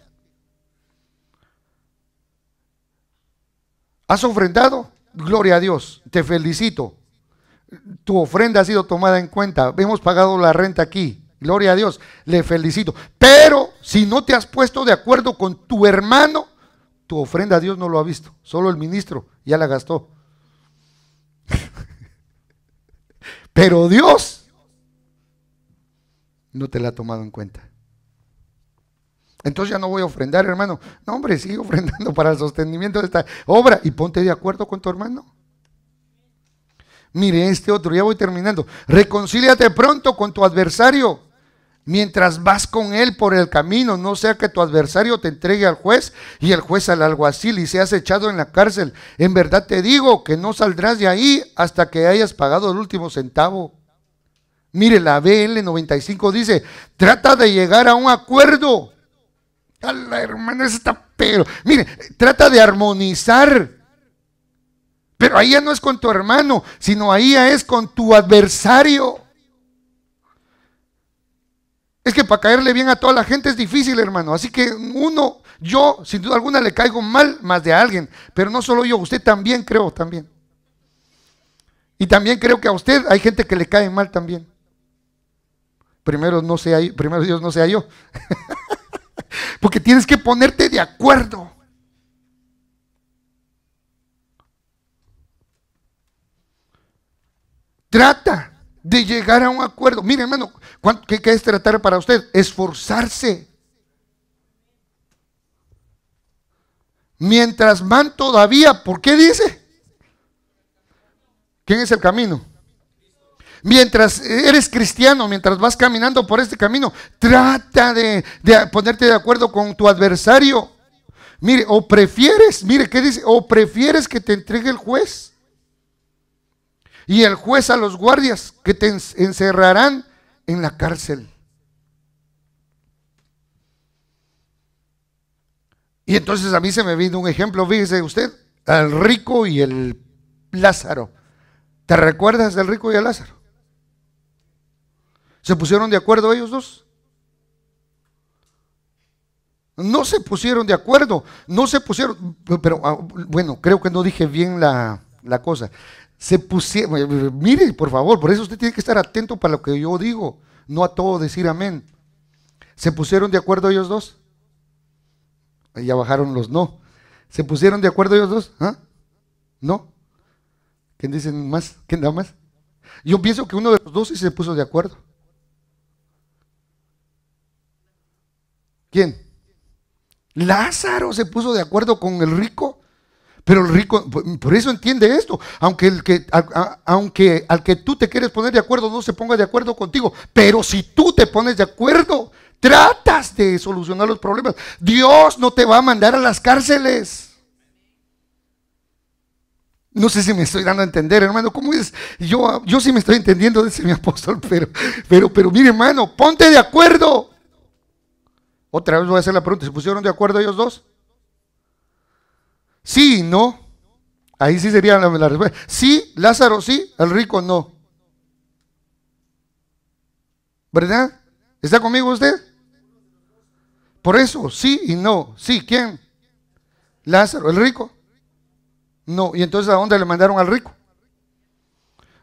Speaker 1: ¿Has ofrendado? Gloria a Dios, te felicito. Tu ofrenda ha sido tomada en cuenta. Hemos pagado la renta aquí. Gloria a Dios, le felicito. Pero si no te has puesto de acuerdo con tu hermano, tu ofrenda a Dios no lo ha visto. Solo el ministro ya la gastó. Pero Dios no te la ha tomado en cuenta. Entonces ya no voy a ofrendar, hermano. No, hombre, sigue ofrendando para el sostenimiento de esta obra y ponte de acuerdo con tu hermano. Mire, este otro, ya voy terminando. Reconcíliate pronto con tu adversario mientras vas con él por el camino, no sea que tu adversario te entregue al juez y el juez al alguacil y seas echado en la cárcel. En verdad te digo que no saldrás de ahí hasta que hayas pagado el último centavo. Mire, la BL95 dice, trata de llegar a un acuerdo. A ah, la hermana está pero, mire, trata de armonizar. Pero ahí ya no es con tu hermano, sino ahí ya es con tu adversario. Es que para caerle bien a toda la gente es difícil, hermano. Así que uno, yo, sin duda alguna, le caigo mal más de alguien. Pero no solo yo, usted también creo, también. Y también creo que a usted hay gente que le cae mal también. Primero, no sea, primero Dios no sea yo. [laughs] Porque tienes que ponerte de acuerdo. Trata de llegar a un acuerdo. Mire, hermano, qué, es tratar para usted? Esforzarse. Mientras van todavía, ¿por qué dice? ¿Quién es el camino? Mientras eres cristiano, mientras vas caminando por este camino, trata de, de, ponerte de acuerdo con tu adversario. Mire, o prefieres, mire, ¿qué dice? O prefieres que te entregue el juez y el juez a los guardias que te encerrarán en la cárcel. Y entonces a mí se me vino un ejemplo, fíjese usted, al rico y el Lázaro. ¿Te recuerdas del rico y el Lázaro? ¿Se pusieron de acuerdo ellos dos? No se pusieron de acuerdo, no se pusieron, pero ah, bueno, creo que no dije bien la, la cosa se pusieron, eh, mire por favor, por eso usted tiene que estar atento para lo que yo digo, no a todo decir amén. ¿Se pusieron de acuerdo ellos dos? Ya bajaron los no. ¿Se pusieron de acuerdo ellos dos? ¿Ah? ¿No? ¿Quién dice más? ¿Quién da más? Yo pienso que uno de los dos sí se puso de acuerdo. ¿Quién? Lázaro se puso de acuerdo con el rico. Pero el rico, por eso entiende esto, aunque, el que, aunque al que tú te quieres poner de acuerdo no se ponga de acuerdo contigo, pero si tú te pones de acuerdo, tratas de solucionar los problemas. Dios no te va a mandar a las cárceles. No sé si me estoy dando a entender, hermano. ¿Cómo es? Yo, yo sí me estoy entendiendo, dice mi apóstol, [laughs] pero, pero, pero mire, hermano, ponte de acuerdo. Otra vez voy a hacer la pregunta. ¿Se pusieron de acuerdo ellos dos? Sí y no. Ahí sí sería la, respuesta. Sí, Lázaro sí, el rico no. ¿Verdad? ¿Está conmigo usted? Por eso, sí y no. Sí, ¿quién? Lázaro, el rico. No, y entonces ¿a dónde le mandaron al rico?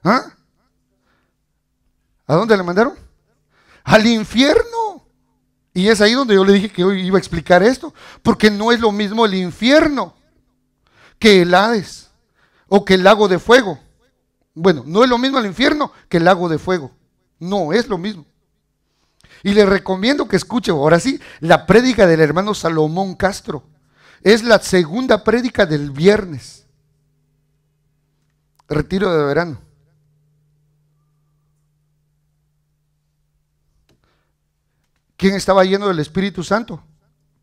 Speaker 1: ¿Ah? ¿A dónde le mandaron? Al infierno. Y es ahí donde yo le dije que hoy iba a explicar esto, porque no es lo mismo el infierno que el Hades o que el lago de fuego. Bueno, no es lo mismo el infierno que el lago de fuego. No es lo mismo. Y le recomiendo que escuche ahora sí la prédica del hermano Salomón Castro. Es la segunda prédica del viernes. Retiro de verano. ¿Quién estaba lleno del Espíritu Santo?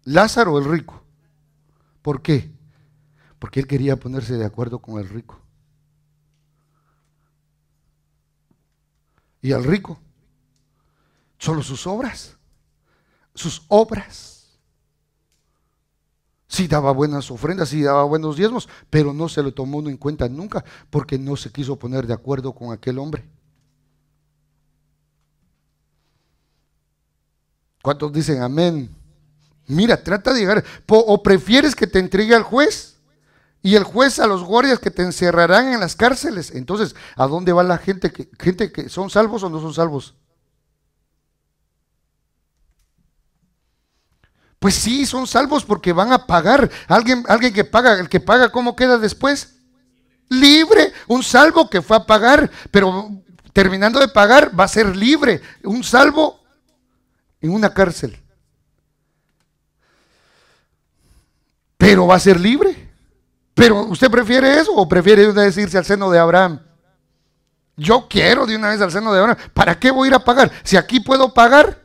Speaker 1: Lázaro el rico. ¿Por qué? porque él quería ponerse de acuerdo con el rico. Y al rico, solo sus obras, sus obras. Sí daba buenas ofrendas, sí daba buenos diezmos, pero no se lo tomó en cuenta nunca porque no se quiso poner de acuerdo con aquel hombre. ¿Cuántos dicen amén? Mira, trata de llegar. ¿O prefieres que te entregue al juez? Y el juez a los guardias que te encerrarán en las cárceles. Entonces, ¿a dónde va la gente que, gente que son salvos o no son salvos? Pues sí, son salvos porque van a pagar. Alguien, alguien que paga, el que paga, ¿cómo queda después? Libre, un salvo que fue a pagar, pero terminando de pagar va a ser libre. Un salvo en una cárcel. Pero va a ser libre. Pero usted prefiere eso o prefiere decirse al seno de Abraham. Yo quiero de una vez al seno de Abraham. ¿Para qué voy a ir a pagar? Si aquí puedo pagar,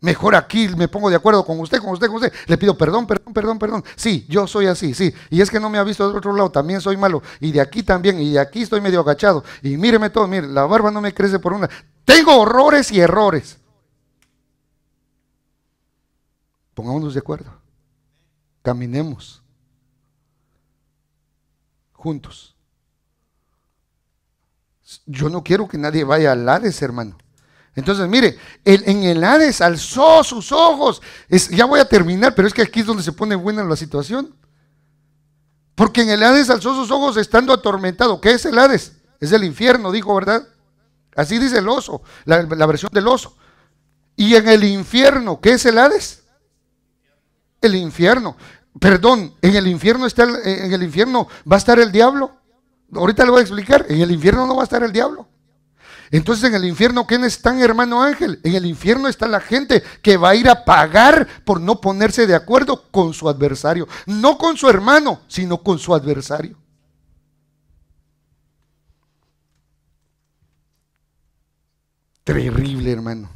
Speaker 1: mejor aquí me pongo de acuerdo con usted, con usted, con usted. Le pido perdón, perdón, perdón, perdón. Sí, yo soy así, sí. Y es que no me ha visto del otro lado, también soy malo. Y de aquí también, y de aquí estoy medio agachado. Y míreme todo, mire, la barba no me crece por una. Tengo horrores y errores. Pongámonos de acuerdo. Caminemos juntos. Yo no quiero que nadie vaya al Hades, hermano. Entonces, mire, en el Hades alzó sus ojos. ya voy a terminar, pero es que aquí es donde se pone buena la situación. Porque en el Hades alzó sus ojos estando atormentado. ¿Qué es el Hades? Es el infierno, dijo, ¿verdad? Así dice el oso, la, la versión del oso. Y en el infierno, ¿qué es el Hades? El infierno perdón, en el infierno está en el infierno va a estar el diablo. Ahorita le voy a explicar, en el infierno no va a estar el diablo. Entonces en el infierno, quiénes están, hermano Ángel? En el infierno está la gente que va a ir a pagar por no ponerse de acuerdo con su adversario. No con su hermano, sino con su adversario. Terrible, hermano.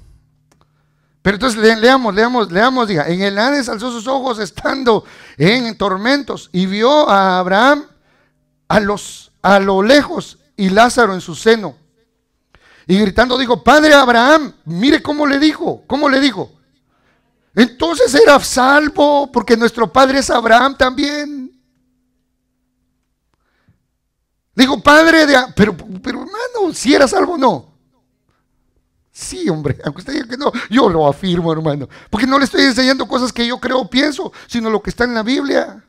Speaker 1: Pero entonces leamos, leamos, leamos, diga, en el Hades alzó sus ojos estando en tormentos y vio a Abraham a, los, a lo lejos y Lázaro en su seno. Y gritando dijo, Padre Abraham, mire cómo le dijo, cómo le dijo. Entonces era salvo porque nuestro padre es Abraham también. Dijo, Padre de... Pero, pero hermano, si era salvo no. Sí, hombre, [laughs] aunque usted diga que no, yo lo afirmo, hermano. Porque no le estoy enseñando cosas que yo creo o pienso, sino lo que está en la Biblia.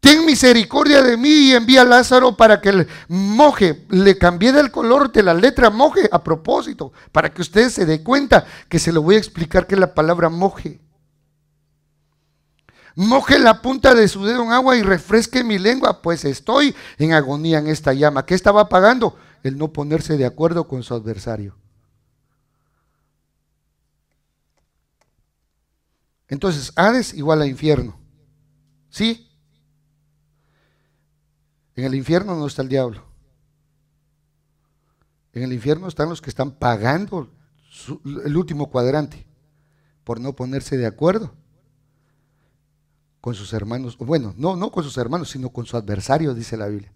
Speaker 1: Ten misericordia de mí y envía a Lázaro para que le moje, le cambié del color de la letra moje a propósito, para que usted se dé cuenta que se lo voy a explicar que es la palabra moje. Moje la punta de su dedo en agua y refresque mi lengua, pues estoy en agonía en esta llama. ¿Qué estaba apagando el no ponerse de acuerdo con su adversario. Entonces, Hades igual a infierno. ¿Sí? En el infierno no está el diablo. En el infierno están los que están pagando el último cuadrante por no ponerse de acuerdo con sus hermanos. Bueno, no, no con sus hermanos, sino con su adversario, dice la Biblia.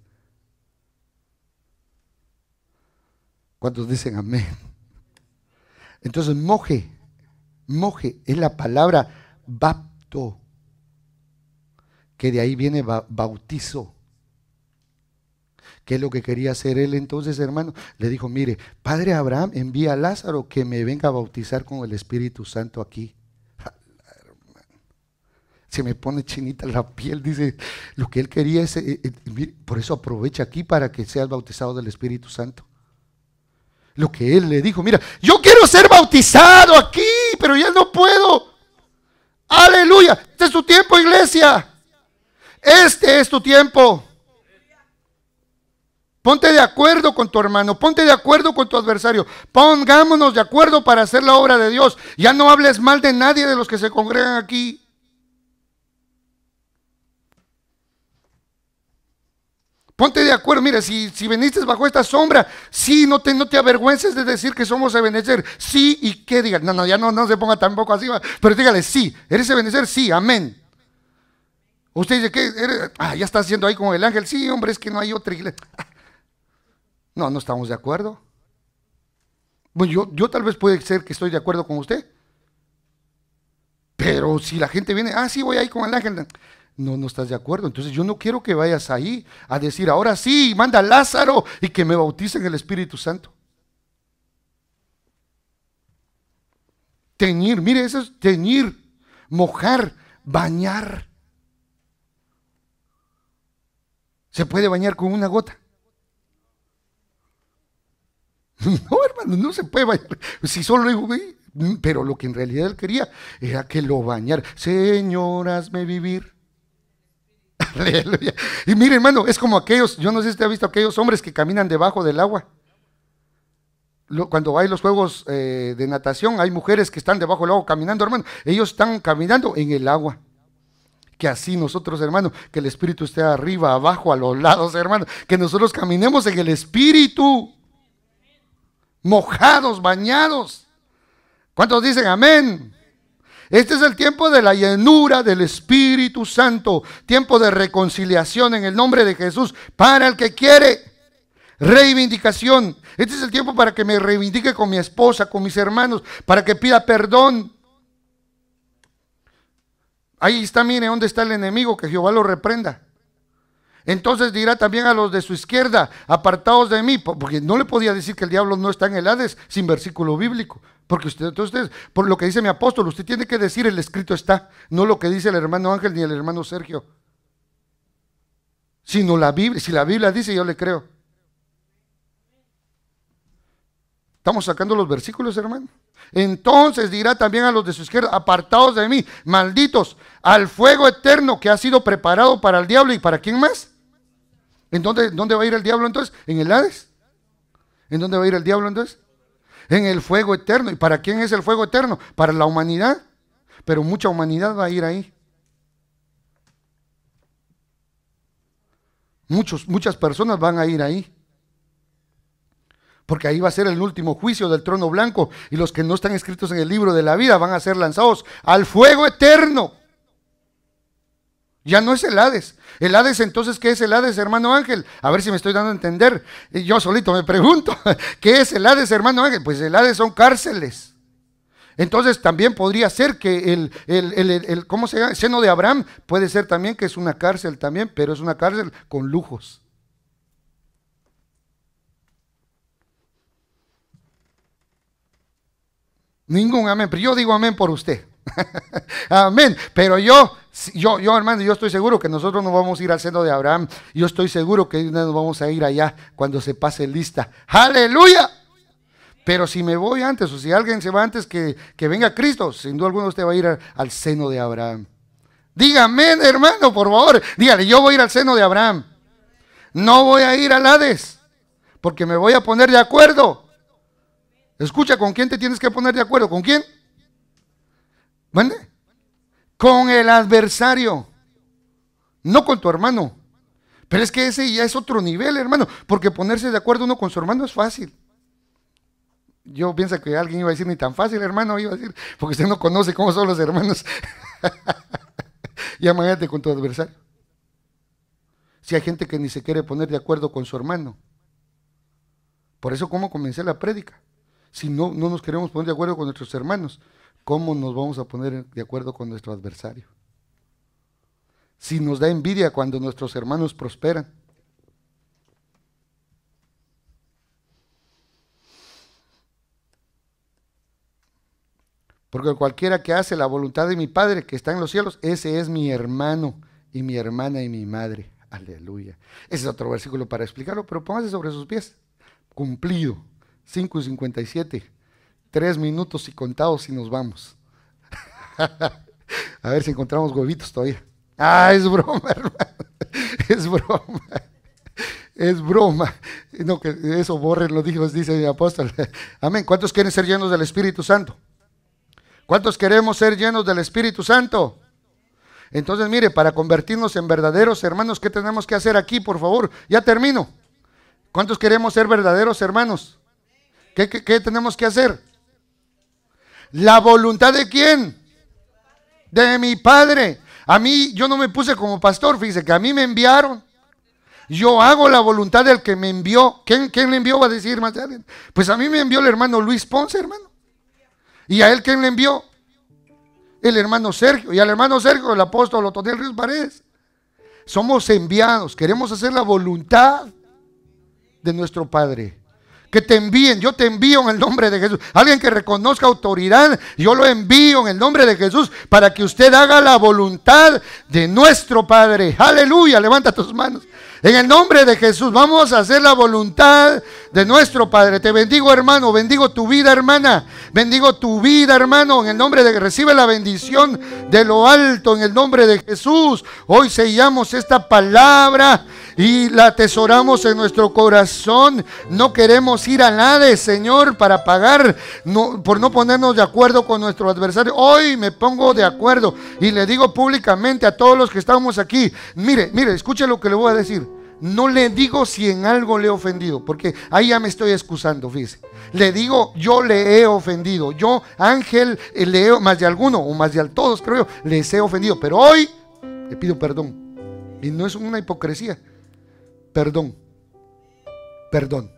Speaker 1: ¿Cuántos dicen amén? Entonces, moje, moje es la palabra bapto, que de ahí viene bautizo. ¿Qué es lo que quería hacer él entonces, hermano? Le dijo, mire, Padre Abraham, envía a Lázaro que me venga a bautizar con el Espíritu Santo aquí. Se me pone chinita la piel, dice, lo que él quería es, eh, eh, por eso aprovecha aquí para que seas bautizado del Espíritu Santo lo que él le dijo. Mira, yo quiero ser bautizado aquí, pero ya no puedo. Aleluya. Este es tu tiempo, iglesia. Este es tu tiempo. Ponte de acuerdo con tu hermano, ponte de acuerdo con tu adversario. Pongámonos de acuerdo para hacer la obra de Dios. Ya no hables mal de nadie de los que se congregan aquí. Ponte de acuerdo, mira, si, si veniste bajo esta sombra, sí, no te, no te avergüences de decir que somos Ebenezer, sí y qué, digan, no, no, ya no, no se ponga tampoco así, pero dígale, sí, eres Ebenezer, sí, amén. Usted dice, ¿qué? Ah, ya está haciendo ahí con el ángel, sí, hombre, es que no hay otra iglesia. No, no estamos de acuerdo. Bueno, yo, yo tal vez puede ser que estoy de acuerdo con usted, pero si la gente viene, ah, sí, voy ahí con el ángel, no, no estás de acuerdo. Entonces yo no quiero que vayas ahí a decir, ahora sí, manda Lázaro y que me bautice en el Espíritu Santo. Teñir, mire, eso es teñir, mojar, bañar. ¿Se puede bañar con una gota? [laughs] No, hermano, no se puede bañar. Si solo digo, pero lo que en realidad él quería era que lo bañara. Señor, hazme vivir. [laughs] Y mire, hermano, es como aquellos, yo no sé si usted ha visto aquellos hombres que caminan debajo del agua. Cuando hay los juegos eh, de natación, hay mujeres que están debajo del agua caminando, hermano. Ellos están caminando en el agua. Que así nosotros, hermano, que el Espíritu esté arriba, abajo, a los lados, hermano. Que nosotros caminemos en el Espíritu. Mojados, bañados. ¿Cuántos dicen amén? Este es el tiempo de la llenura del Espíritu Santo, tiempo de reconciliación en el nombre de Jesús para el que quiere. Reivindicación. Este es el tiempo para que me reivindique con mi esposa, con mis hermanos, para que pida perdón. Ahí está, mire, dónde está el enemigo, que Jehová lo reprenda. Entonces dirá también a los de su izquierda, apartados de mí, porque no le podía decir que el diablo no está en el Hades sin versículo bíblico. Porque usted, entonces, por lo que dice mi apóstol, usted tiene que decir el escrito está, no lo que dice el hermano Ángel ni el hermano Sergio, sino la Biblia. Si la Biblia dice, yo le creo. Estamos sacando los versículos, hermano. Entonces dirá también a los de su izquierda, apartados de mí, malditos, al fuego eterno que ha sido preparado para el diablo y para quién más. ¿En dónde, dónde va a ir el diablo entonces? ¿En el Hades? ¿En dónde va a ir el diablo entonces? en el fuego eterno. ¿Y para quién es el fuego eterno? Para la humanidad. Pero mucha humanidad va a ir ahí. Muchos, muchas personas van a ir ahí. Porque ahí va a ser el último juicio del trono blanco. Y los que no están escritos en el libro de la vida van a ser lanzados al fuego eterno. Ya no es el Hades. El Hades entonces, ¿qué es el Hades, hermano Ángel? A ver si me estoy dando a entender. Eh, yo solito me pregunto, [laughs] ¿qué es el Hades, hermano Ángel? Pues el Hades son cárceles. Entonces también podría ser que el, el, ¿cómo se llama? El seno de Abraham puede ser también que es una cárcel también, pero es una cárcel con lujos. Ningún amén, pero yo digo amén por usted. [laughs] Amén. Pero yo, yo, yo hermano, yo estoy seguro que nosotros no vamos a ir al seno de Abraham. Yo estoy seguro que nos vamos a ir allá cuando se pase lista. Aleluya. Pero si me voy antes o si alguien se va antes que, que venga Cristo, sin duda alguna usted va a ir al seno de Abraham. Dígame, hermano, por favor. Dígale, yo voy a ir al seno de Abraham. No voy a ir al Hades, porque me voy a poner de acuerdo. Escucha, ¿con quién te tienes que poner de acuerdo? ¿Con quién? Con el adversario, no con tu hermano. Pero es que ese ya es otro nivel, hermano, porque ponerse de acuerdo uno con su hermano es fácil. Yo pienso que alguien iba a decir, ni tan fácil, hermano, iba a decir, porque usted no conoce cómo son los hermanos. [laughs] ya mañana con tu adversario. Si hay gente que ni se quiere poner de acuerdo con su hermano. Por eso, ¿cómo comencé la prédica? Si no, no nos queremos poner de acuerdo con nuestros hermanos. ¿cómo nos vamos a poner de acuerdo con nuestro adversario? Si nos da envidia cuando nuestros hermanos prosperan. Porque cualquiera que hace la voluntad de mi Padre que está en los cielos, ese es mi hermano y mi hermana y mi madre. Aleluya. Ese es otro versículo para explicarlo, pero póngase sobre sus pies. Cumplido. 5 y 57. Tres minutos y contados y nos vamos. [laughs] A ver si encontramos huevitos todavía. Ah, es broma, [laughs] hermano. Es broma. Es broma. No, que eso borren lo hijos, dice mi apóstol. Amén. ¿Cuántos quieren ser llenos del Espíritu Santo? ¿Cuántos queremos ser llenos del Espíritu Santo? Entonces, mire, para convertirnos en verdaderos hermanos, ¿qué tenemos que hacer aquí, por favor? Ya termino. ¿Cuántos queremos ser verdaderos hermanos? qué tenemos que hacer? ¿La voluntad de quién? De mi padre. A mí yo no me puse como pastor, fíjese que a mí me enviaron. Yo hago la voluntad del que me envió. ¿Quién, quién le envió? Va a decir Pues a mí me envió el hermano Luis Ponce, hermano. ¿Y a él quién le envió? El hermano Sergio. Y al hermano Sergio, el apóstol Otoniel Ríos Paredes. Somos enviados. Queremos hacer la voluntad de nuestro Padre que te envíen. Yo te envío en el nombre de Jesús. Alguien que reconozca autoridad, yo lo envío en el nombre de Jesús para que usted haga la voluntad de nuestro Padre. Aleluya, levanta tus manos. En el nombre de Jesús, vamos a hacer la voluntad de nuestro Padre. Te bendigo, hermano. Bendigo tu vida, hermana. Bendigo tu vida, hermano. En el nombre de recibe la bendición de lo alto. En el nombre de Jesús. Hoy sellamos esta palabra y la atesoramos en nuestro corazón. No queremos ir a nadie, Señor, para pagar por no ponernos de acuerdo con nuestro adversario. Hoy me pongo de acuerdo y le digo públicamente a todos los que estamos aquí: mire, mire, escuche lo que le voy a decir no le digo si en algo le he ofendido, porque ahí ya me estoy excusando, fíjese. Le digo, yo le he ofendido, yo, Ángel, eh, le he, más de alguno o más de todos, creo yo, les he ofendido, pero hoy le pido perdón. Y no es una hipocresía, perdón, perdón.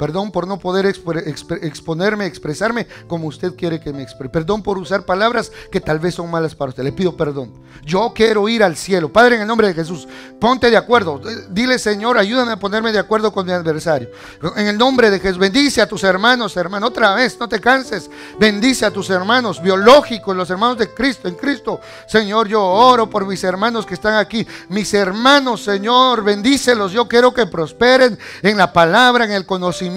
Speaker 1: Perdón por no poder exponerme, expresarme como usted quiere que me exprese. Perdón por usar palabras que tal vez son malas para usted. Le pido perdón. Yo quiero ir al cielo. Padre, en el nombre de Jesús, ponte de acuerdo. Eh, dile, Señor, ayúdame a ponerme de acuerdo con mi adversario. En el nombre de Jesús, bendice a tus hermanos, hermano. Otra vez, no te canses. Bendice a tus hermanos biológicos, los hermanos de Cristo. En Cristo, Señor, yo oro por mis hermanos que están aquí. Mis hermanos, Señor, bendícelos. Yo quiero que prosperen en la palabra, en el conocimiento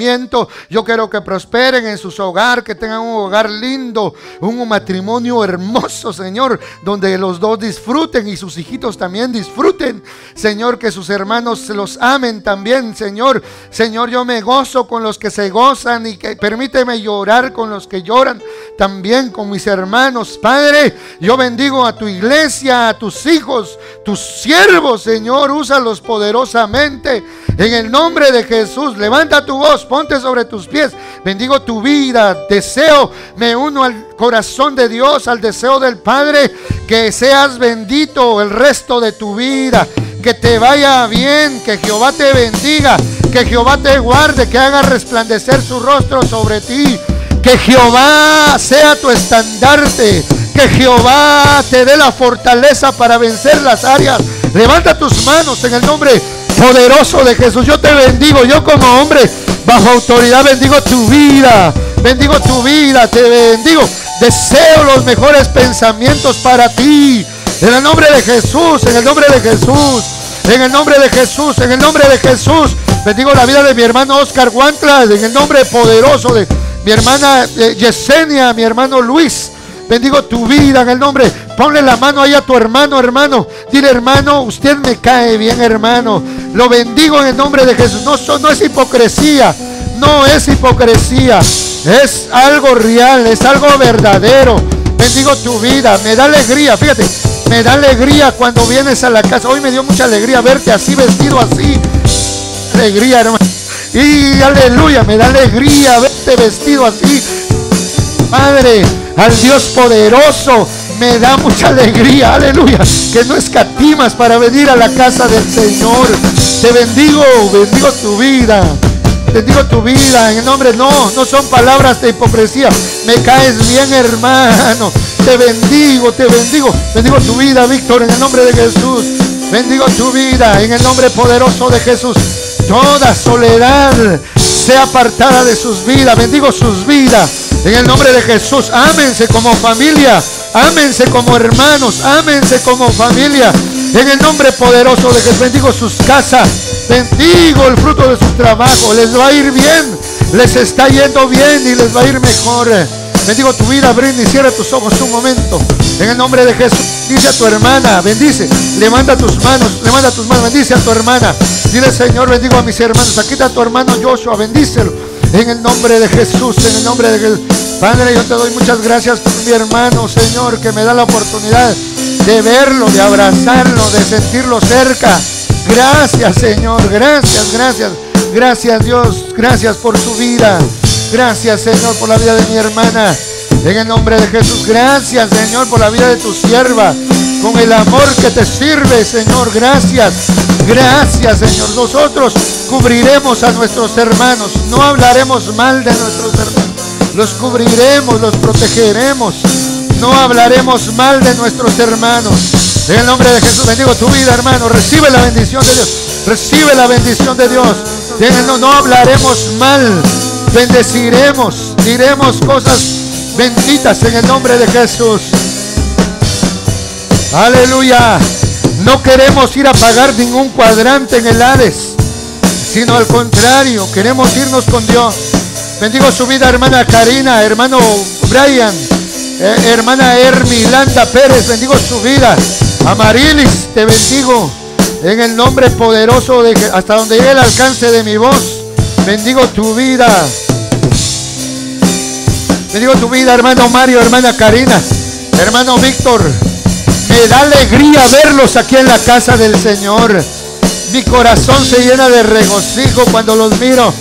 Speaker 1: yo quiero que prosperen en sus hogares, que tengan un hogar lindo, un matrimonio hermoso, Señor, donde los dos disfruten y sus hijitos también disfruten. Señor, que sus hermanos los amen también, Señor. Señor, yo me gozo con los que se gozan y que permíteme llorar con los que lloran, también con mis hermanos. Padre, yo bendigo a tu iglesia, a tus hijos, tus siervos, Señor, úsalos poderosamente. En el nombre de Jesús, levanta tu voz ponte sobre tus pies. Bendigo tu vida. Deseo, me uno al corazón de Dios, al deseo del Padre, que seas bendito el resto de tu vida. Que te vaya bien, que Jehová te bendiga, que Jehová te guarde, que haga resplandecer su rostro sobre ti. Que Jehová sea tu estandarte. Que Jehová te dé la fortaleza para vencer las áreas. Levanta tus manos en el nombre poderoso de Jesús. Yo te bendigo, yo como hombre, bajo autoridad bendigo tu vida, bendigo tu vida, te bendigo. Deseo los mejores pensamientos para ti. En el nombre de Jesús, en el nombre de Jesús, en el nombre de Jesús, en el nombre de Jesús. Bendigo la vida de mi hermano Oscar Guantlas, en el nombre poderoso de mi hermana eh, Yesenia, mi hermano Luis. Bendigo tu vida en el nombre. Ponle la mano ahí a tu hermano, hermano. Dile, hermano, usted me cae bien, hermano. Lo bendigo en el nombre de Jesús. No, no es hipocresía. No es hipocresía. Es algo real, es algo verdadero. Bendigo tu vida. Me da alegría, fíjate. Me da alegría cuando vienes a la casa. Hoy me dio mucha alegría verte así, vestido así. Alegría, hermano. Y aleluya, me da alegría verte vestido así. Padre, al Dios poderoso. Me da mucha alegría, aleluya, que no escatimas para venir a la casa del Señor. Te bendigo, bendigo tu vida. Bendigo tu vida en el nombre, no, no son palabras de hipocresía. Me caes bien, hermano. Te bendigo, te bendigo. Bendigo tu vida, Víctor, en el nombre de Jesús. Bendigo tu vida en el nombre poderoso de Jesús. Toda soledad sea apartada de sus vidas. Bendigo sus vidas en el nombre de Jesús, ámense como familia, ámense como hermanos, ámense como familia. En el nombre poderoso de Jesús, bendigo sus casas, bendigo el fruto de su trabajo. Les va a ir bien, les está yendo bien y les va a ir mejor. Bendigo tu vida, y cierra tus ojos un momento. En el nombre de Jesús, dice a tu hermana, bendice, levanta tus manos, levanta tus manos, bendice a tu hermana. Dile, Señor, bendigo a mis hermanos. Aquí está tu hermano Joshua, bendícelo. En el nombre de Jesús, en el nombre del Padre, yo te doy muchas gracias por mi hermano, Señor, que me da la oportunidad de verlo, de abrazarlo, de sentirlo cerca. Gracias, Señor. Gracias, gracias. Gracias, Dios. Gracias por su vida. Gracias, Señor, por la vida de mi hermana. En el nombre de Jesús, gracias Señor por la vida de tu sierva. Con el amor que te sirve, Señor, gracias. Gracias, Señor. Nosotros cubriremos a nuestros hermanos. No hablaremos mal de nuestros hermanos. Los cubriremos, los protegeremos. No hablaremos mal de nuestros hermanos. En el nombre de Jesús bendigo tu vida, hermano. Recibe la bendición de Dios. Recibe la bendición de Dios. No, no hablaremos mal. Bendeciremos. Diremos cosas benditas en el nombre de Jesús. Aleluya. No queremos ir a pagar ningún cuadrante en el Hades, sino al contrario, queremos irnos con Dios. Bendigo su vida, hermana Karina, hermano Brian, eh, hermana Hermilanda Pérez, bendigo su vida. Amarilis, te bendigo en el nombre poderoso de hasta donde llegue el alcance de mi voz. Bendigo tu vida. Bendigo tu vida, hermano Mario, hermana Karina, hermano Víctor. Me da alegría verlos aquí en la casa del Señor. Mi corazón se llena de regocijo cuando los miro.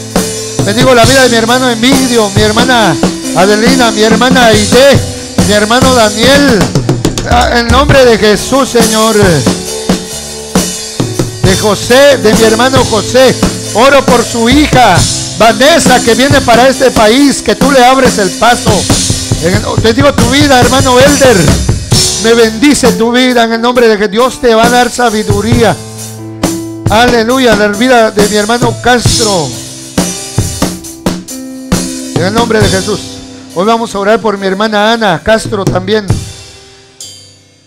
Speaker 1: digo la vida de mi hermano Emilio, mi hermana Adelina, mi hermana Aide, mi hermano Daniel. Ah, en nombre de Jesús, Señor. De José, de mi hermano José. Oro por su hija, Vanessa, que viene para este país, que tú le abres el paso. Te digo tu vida, hermano Elder me bendice tu vida en el nombre de que Dios te va a dar sabiduría. Aleluya, la vida de mi hermano Castro. En el nombre de Jesús. Hoy vamos a orar por mi hermana Ana Castro también.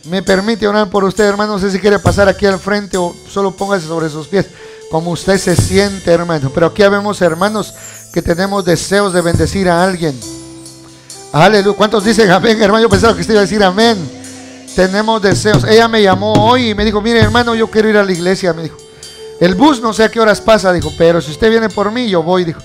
Speaker 1: Me permite orar por usted, hermano. No sé si quiere pasar aquí al frente o solo póngase sobre sus pies. Como usted se siente, hermano. Pero aquí vemos hermanos que tenemos deseos de bendecir a alguien. Aleluya. ¿Cuántos dicen amén, hermano? Yo pensaba que usted iba a decir amén. Tenemos deseos. Ella me llamó hoy y me dijo, mire hermano, yo quiero ir a la iglesia. Me dijo, el bus no sé a qué horas pasa, dijo, pero si usted viene por mí, yo voy, dijo.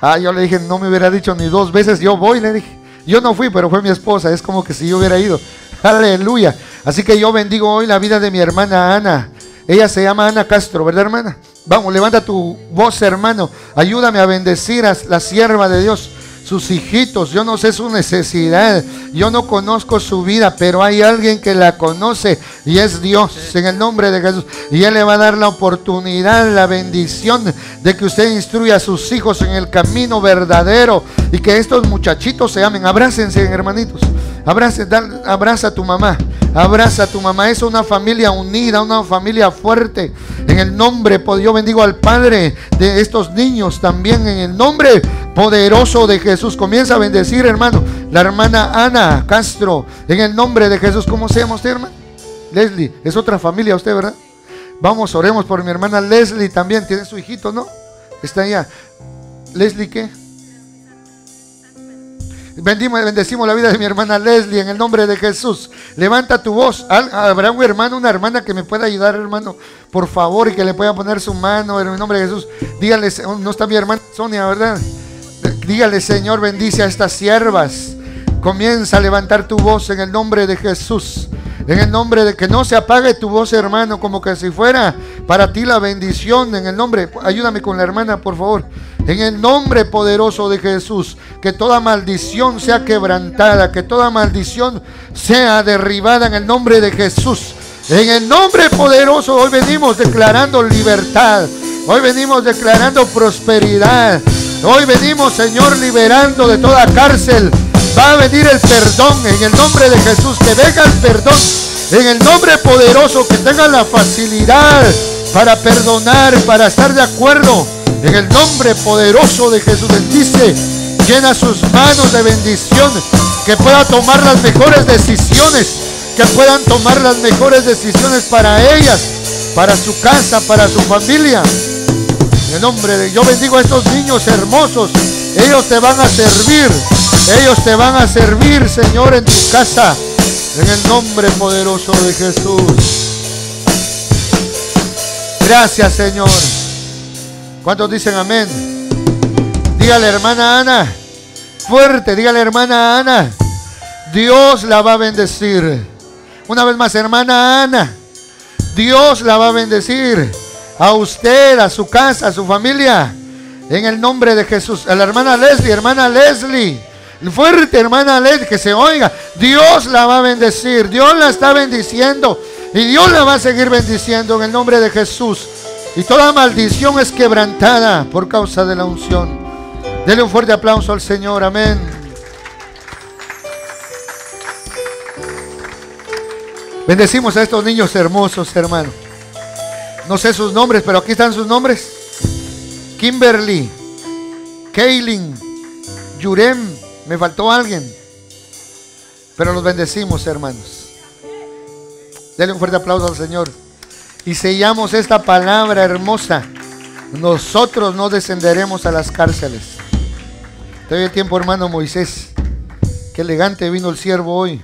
Speaker 1: Ah, yo le dije, no me hubiera dicho ni dos veces, yo voy, le dije. Yo no fui, pero fue mi esposa, es como que si yo hubiera ido. [laughs] Aleluya. Así que yo bendigo hoy la vida de mi hermana Ana. Ella se llama Ana Castro, ¿verdad, hermana? Vamos, levanta tu voz, hermano. Ayúdame a bendecir a la sierva de Dios sus hijitos, yo no sé su necesidad, yo no conozco su vida, pero hay alguien que la conoce y es Dios en el nombre de Jesús. Y Él le va a dar la oportunidad, la bendición de que usted instruya a sus hijos en el camino verdadero y que estos muchachitos se amen. Abrácense, hermanitos, abracen, abraza a tu mamá. Abraza a tu mamá. Es una familia unida, una familia fuerte. En el nombre, yo bendigo al Padre de estos niños también. En el nombre poderoso de Jesús. Comienza a bendecir, hermano. La hermana Ana Castro. En el nombre de Jesús. ¿Cómo seamos llama hermano? Leslie. Es otra familia usted, ¿verdad? Vamos, oremos por mi hermana Leslie también. Tiene su hijito, ¿no? Está allá. Leslie, ¿qué? Bendimos, bendecimos la vida de mi hermana Leslie en el nombre de Jesús. Levanta tu voz. Habrá un hermano, una hermana que me pueda ayudar, hermano. Por favor, y que le pueda poner su mano en el nombre de Jesús. Dígale, no está mi hermana Sonia, ¿verdad? Dígale, Señor, bendice a estas siervas. Comienza a levantar tu voz en el nombre de Jesús. En el nombre de que no se apague tu voz, hermano, como que si fuera para ti la bendición. En el nombre, ayúdame con la hermana, por favor. En el nombre poderoso de Jesús, que toda maldición sea quebrantada, que toda maldición sea derribada en el nombre de Jesús. En el nombre poderoso hoy venimos declarando libertad. Hoy venimos declarando prosperidad. Hoy venimos, Señor, liberando de toda cárcel. Va a venir el perdón en el nombre de Jesús. Que venga el perdón en el nombre poderoso. Que tenga la facilidad para perdonar, para estar de acuerdo en el nombre poderoso de Jesús bendice, llena sus manos de bendición, que pueda tomar las mejores decisiones, que puedan tomar las mejores decisiones para ellas, para su casa, para su familia. En el nombre de yo bendigo a estos niños hermosos. Ellos te van a servir. Ellos te van a servir, Señor, en tu casa. En el nombre poderoso de Jesús. Gracias, Señor. ¿Cuántos dicen amén? Dígale hermana Ana, fuerte, dígale hermana Ana, Dios la va a bendecir. Una vez más, hermana Ana, Dios la va a bendecir a usted, a su casa, a su familia. En el nombre de Jesús, a la hermana Leslie, hermana Leslie, fuerte hermana Leslie, que se oiga. Dios la va a bendecir, Dios la está bendiciendo y Dios la va a seguir bendiciendo en el nombre de Jesús. Y toda maldición es quebrantada por causa de la unción. Dele un fuerte aplauso al Señor. Amén. Bendecimos a estos niños hermosos, hermano. No sé sus nombres, pero aquí están sus nombres. Kimberly, Kaylin, Yurem, me faltó alguien. Pero los bendecimos, hermanos. Dele un fuerte aplauso al Señor y sellamos esta palabra hermosa. Nosotros no descenderemos a las cárceles. Te doy tiempo, hermano Moisés. Qué elegante vino el siervo hoy.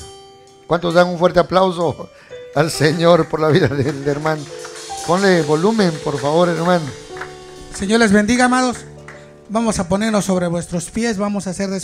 Speaker 1: ¿Cuántos dan un fuerte aplauso al Señor por la vida del hermano? Ponle volumen, por favor, hermano. Señor les bendiga, amados. Vamos a ponernos sobre vuestros pies, vamos a hacer